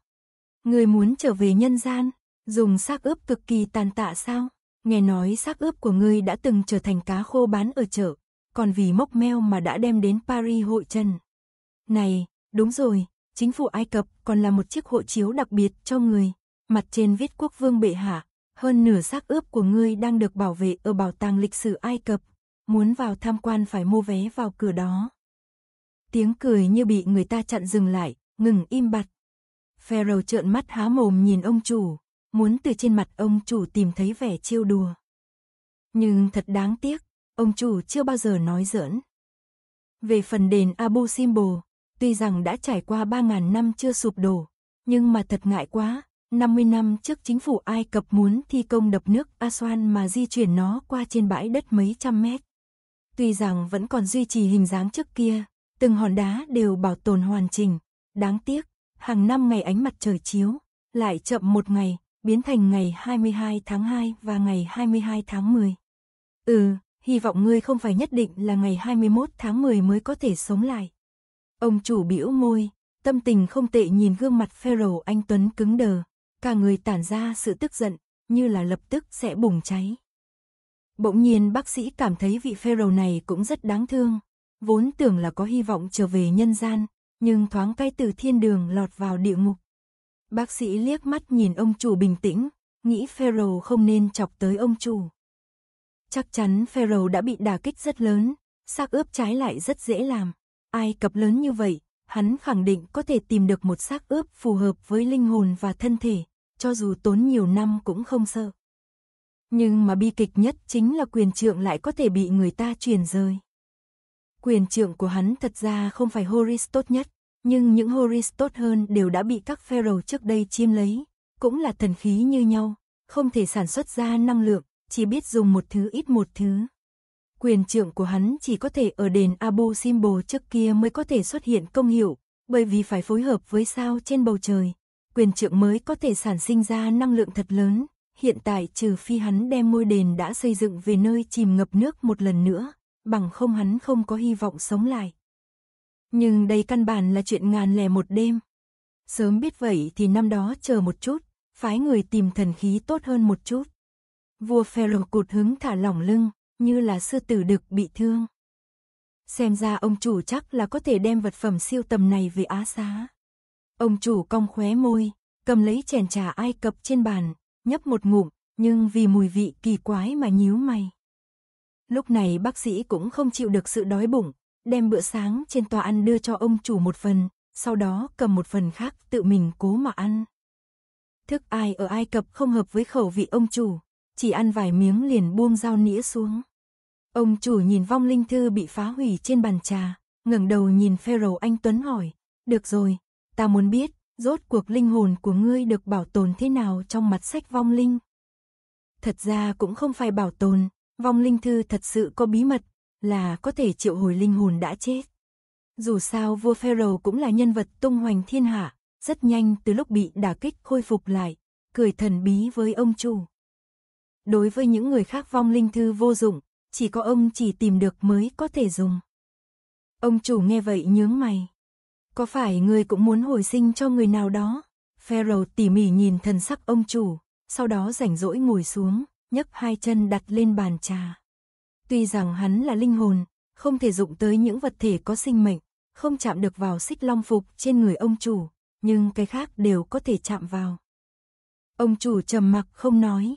Người muốn trở về nhân gian, dùng xác ướp cực kỳ tàn tạ sao? Nghe nói xác ướp của ngươi đã từng trở thành cá khô bán ở chợ, còn vì mốc meo mà đã đem đến Paris hội trần. Này, đúng rồi, chính phủ Ai Cập còn là một chiếc hộ chiếu đặc biệt cho người, mặt trên viết quốc vương bệ hạ, hơn nửa xác ướp của ngươi đang được bảo vệ ở bảo tàng lịch sử Ai Cập, muốn vào tham quan phải mua vé vào cửa đó. Tiếng cười như bị người ta chặn dừng lại, ngừng im bặt. Pharaoh trợn mắt há mồm nhìn ông chủ, muốn từ trên mặt ông chủ tìm thấy vẻ chiêu đùa. Nhưng thật đáng tiếc, Ông chủ chưa bao giờ nói giỡn. Về phần đền Abu Simbel, tuy rằng đã trải qua 3.000 năm chưa sụp đổ, nhưng mà thật ngại quá, 50 năm trước chính phủ Ai Cập muốn thi công đập nước Aswan mà di chuyển nó qua trên bãi đất mấy trăm mét. Tuy rằng vẫn còn duy trì hình dáng trước kia, từng hòn đá đều bảo tồn hoàn chỉnh, đáng tiếc, hàng năm ngày ánh mặt trời chiếu, lại chậm một ngày, biến thành ngày 22 tháng 2 và ngày 22 tháng 10. Ừ, hy vọng ngươi không phải nhất định là ngày 21 tháng 10 mới có thể sống lại. Ông chủ bĩu môi, tâm tình không tệ nhìn gương mặt Pharaoh anh Tuấn cứng đờ, cả người tản ra sự tức giận, như là lập tức sẽ bùng cháy. Bỗng nhiên bác sĩ cảm thấy vị Pharaoh này cũng rất đáng thương, vốn tưởng là có hy vọng trở về nhân gian, nhưng thoáng cay từ thiên đường lọt vào địa ngục. Bác sĩ liếc mắt nhìn ông chủ bình tĩnh, nghĩ Pharaoh không nên chọc tới ông chủ. Chắc chắn Pharaoh đã bị đả kích rất lớn, xác ướp trái lại rất dễ làm. Ai cập lớn như vậy, hắn khẳng định có thể tìm được một xác ướp phù hợp với linh hồn và thân thể, cho dù tốn nhiều năm cũng không sợ. Nhưng mà bi kịch nhất chính là quyền trượng lại có thể bị người ta truyền rơi. Quyền trượng của hắn thật ra không phải Horus tốt nhất, nhưng những Horus tốt hơn đều đã bị các pharaoh trước đây chiêm lấy, cũng là thần khí như nhau, không thể sản xuất ra năng lượng, chỉ biết dùng một thứ ít một thứ. Quyền trượng của hắn chỉ có thể ở đền Abu Simbel trước kia mới có thể xuất hiện công hiệu, bởi vì phải phối hợp với sao trên bầu trời. Quyền trượng mới có thể sản sinh ra năng lượng thật lớn, hiện tại trừ phi hắn đem ngôi đền đã xây dựng về nơi chìm ngập nước một lần nữa, bằng không hắn không có hy vọng sống lại. Nhưng đây căn bản là chuyện ngàn lẻ một đêm. Sớm biết vậy thì năm đó chờ một chút, phái người tìm thần khí tốt hơn một chút. Vua Pharaoh cụt hứng thả lỏng lưng, như là sư tử đực bị thương. Xem ra ông chủ chắc là có thể đem vật phẩm siêu tầm này về Á Xá. Ông chủ cong khóe môi, cầm lấy chèn trà Ai Cập trên bàn, nhấp một ngụm, nhưng vì mùi vị kỳ quái mà nhíu mày. Lúc này bác sĩ cũng không chịu được sự đói bụng, đem bữa sáng trên tòa ăn đưa cho ông chủ một phần, sau đó cầm một phần khác tự mình cố mà ăn. Thức ai ở Ai Cập không hợp với khẩu vị ông chủ, chỉ ăn vài miếng liền buông dao nĩa xuống. Ông chủ nhìn vong linh thư bị phá hủy trên bàn trà, ngẩng đầu nhìn Pharaoh anh Tuấn hỏi, được rồi, ta muốn biết, rốt cuộc linh hồn của ngươi được bảo tồn thế nào trong mặt sách vong linh. Thật ra cũng không phải bảo tồn, vong linh thư thật sự có bí mật, là có thể triệu hồi linh hồn đã chết. Dù sao vua Pharaoh cũng là nhân vật tung hoành thiên hạ, rất nhanh từ lúc bị đả kích khôi phục lại, cười thần bí với ông chủ. Đối với những người khác vong linh thư vô dụng, chỉ có ông chỉ tìm được mới có thể dùng. Ông chủ nghe vậy nhướng mày. Có phải người cũng muốn hồi sinh cho người nào đó? Pharaoh tỉ mỉ nhìn thần sắc ông chủ, sau đó rảnh rỗi ngồi xuống, nhấc hai chân đặt lên bàn trà. Tuy rằng hắn là linh hồn, không thể dụng tới những vật thể có sinh mệnh, không chạm được vào xích long phục trên người ông chủ, nhưng cái khác đều có thể chạm vào. Ông chủ trầm mặc không nói.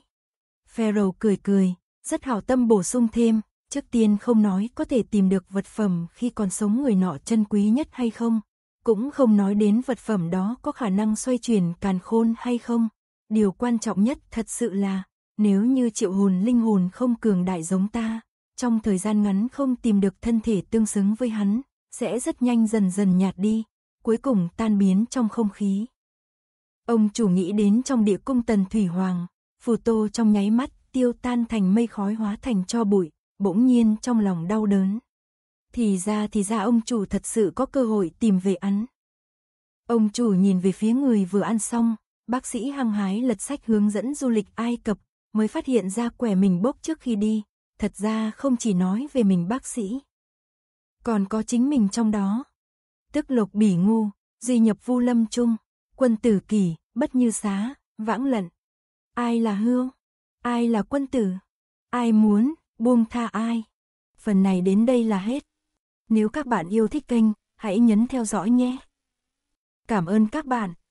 Pharaoh cười cười, rất hào tâm bổ sung thêm, trước tiên không nói có thể tìm được vật phẩm khi còn sống người nọ chân quý nhất hay không, cũng không nói đến vật phẩm đó có khả năng xoay chuyển càn khôn hay không. Điều quan trọng nhất thật sự là, nếu như triệu hồn linh hồn không cường đại giống ta, trong thời gian ngắn không tìm được thân thể tương xứng với hắn, sẽ rất nhanh dần dần nhạt đi, cuối cùng tan biến trong không khí. Ông chủ nghĩ đến trong địa cung tần Thủy Hoàng, phù tô trong nháy mắt, tiêu tan thành mây khói hóa thành cho bụi, bỗng nhiên trong lòng đau đớn. Thì ra thì ra ông chủ thật sự có cơ hội tìm về ăn. Ông chủ nhìn về phía người vừa ăn xong, bác sĩ hăng hái lật sách hướng dẫn du lịch Ai Cập, mới phát hiện ra quẻ mình bốc trước khi đi, thật ra không chỉ nói về mình bác sĩ. Còn có chính mình trong đó. Tức lục bỉ ngu, duy nhập vu lâm trung, quân tử kỳ, bất như xá, vãng lận. Ai là hưu? Ai là quân tử? Ai muốn buông tha ai? Phần này đến đây là hết. Nếu các bạn yêu thích kênh, hãy nhấn theo dõi nhé. Cảm ơn các bạn.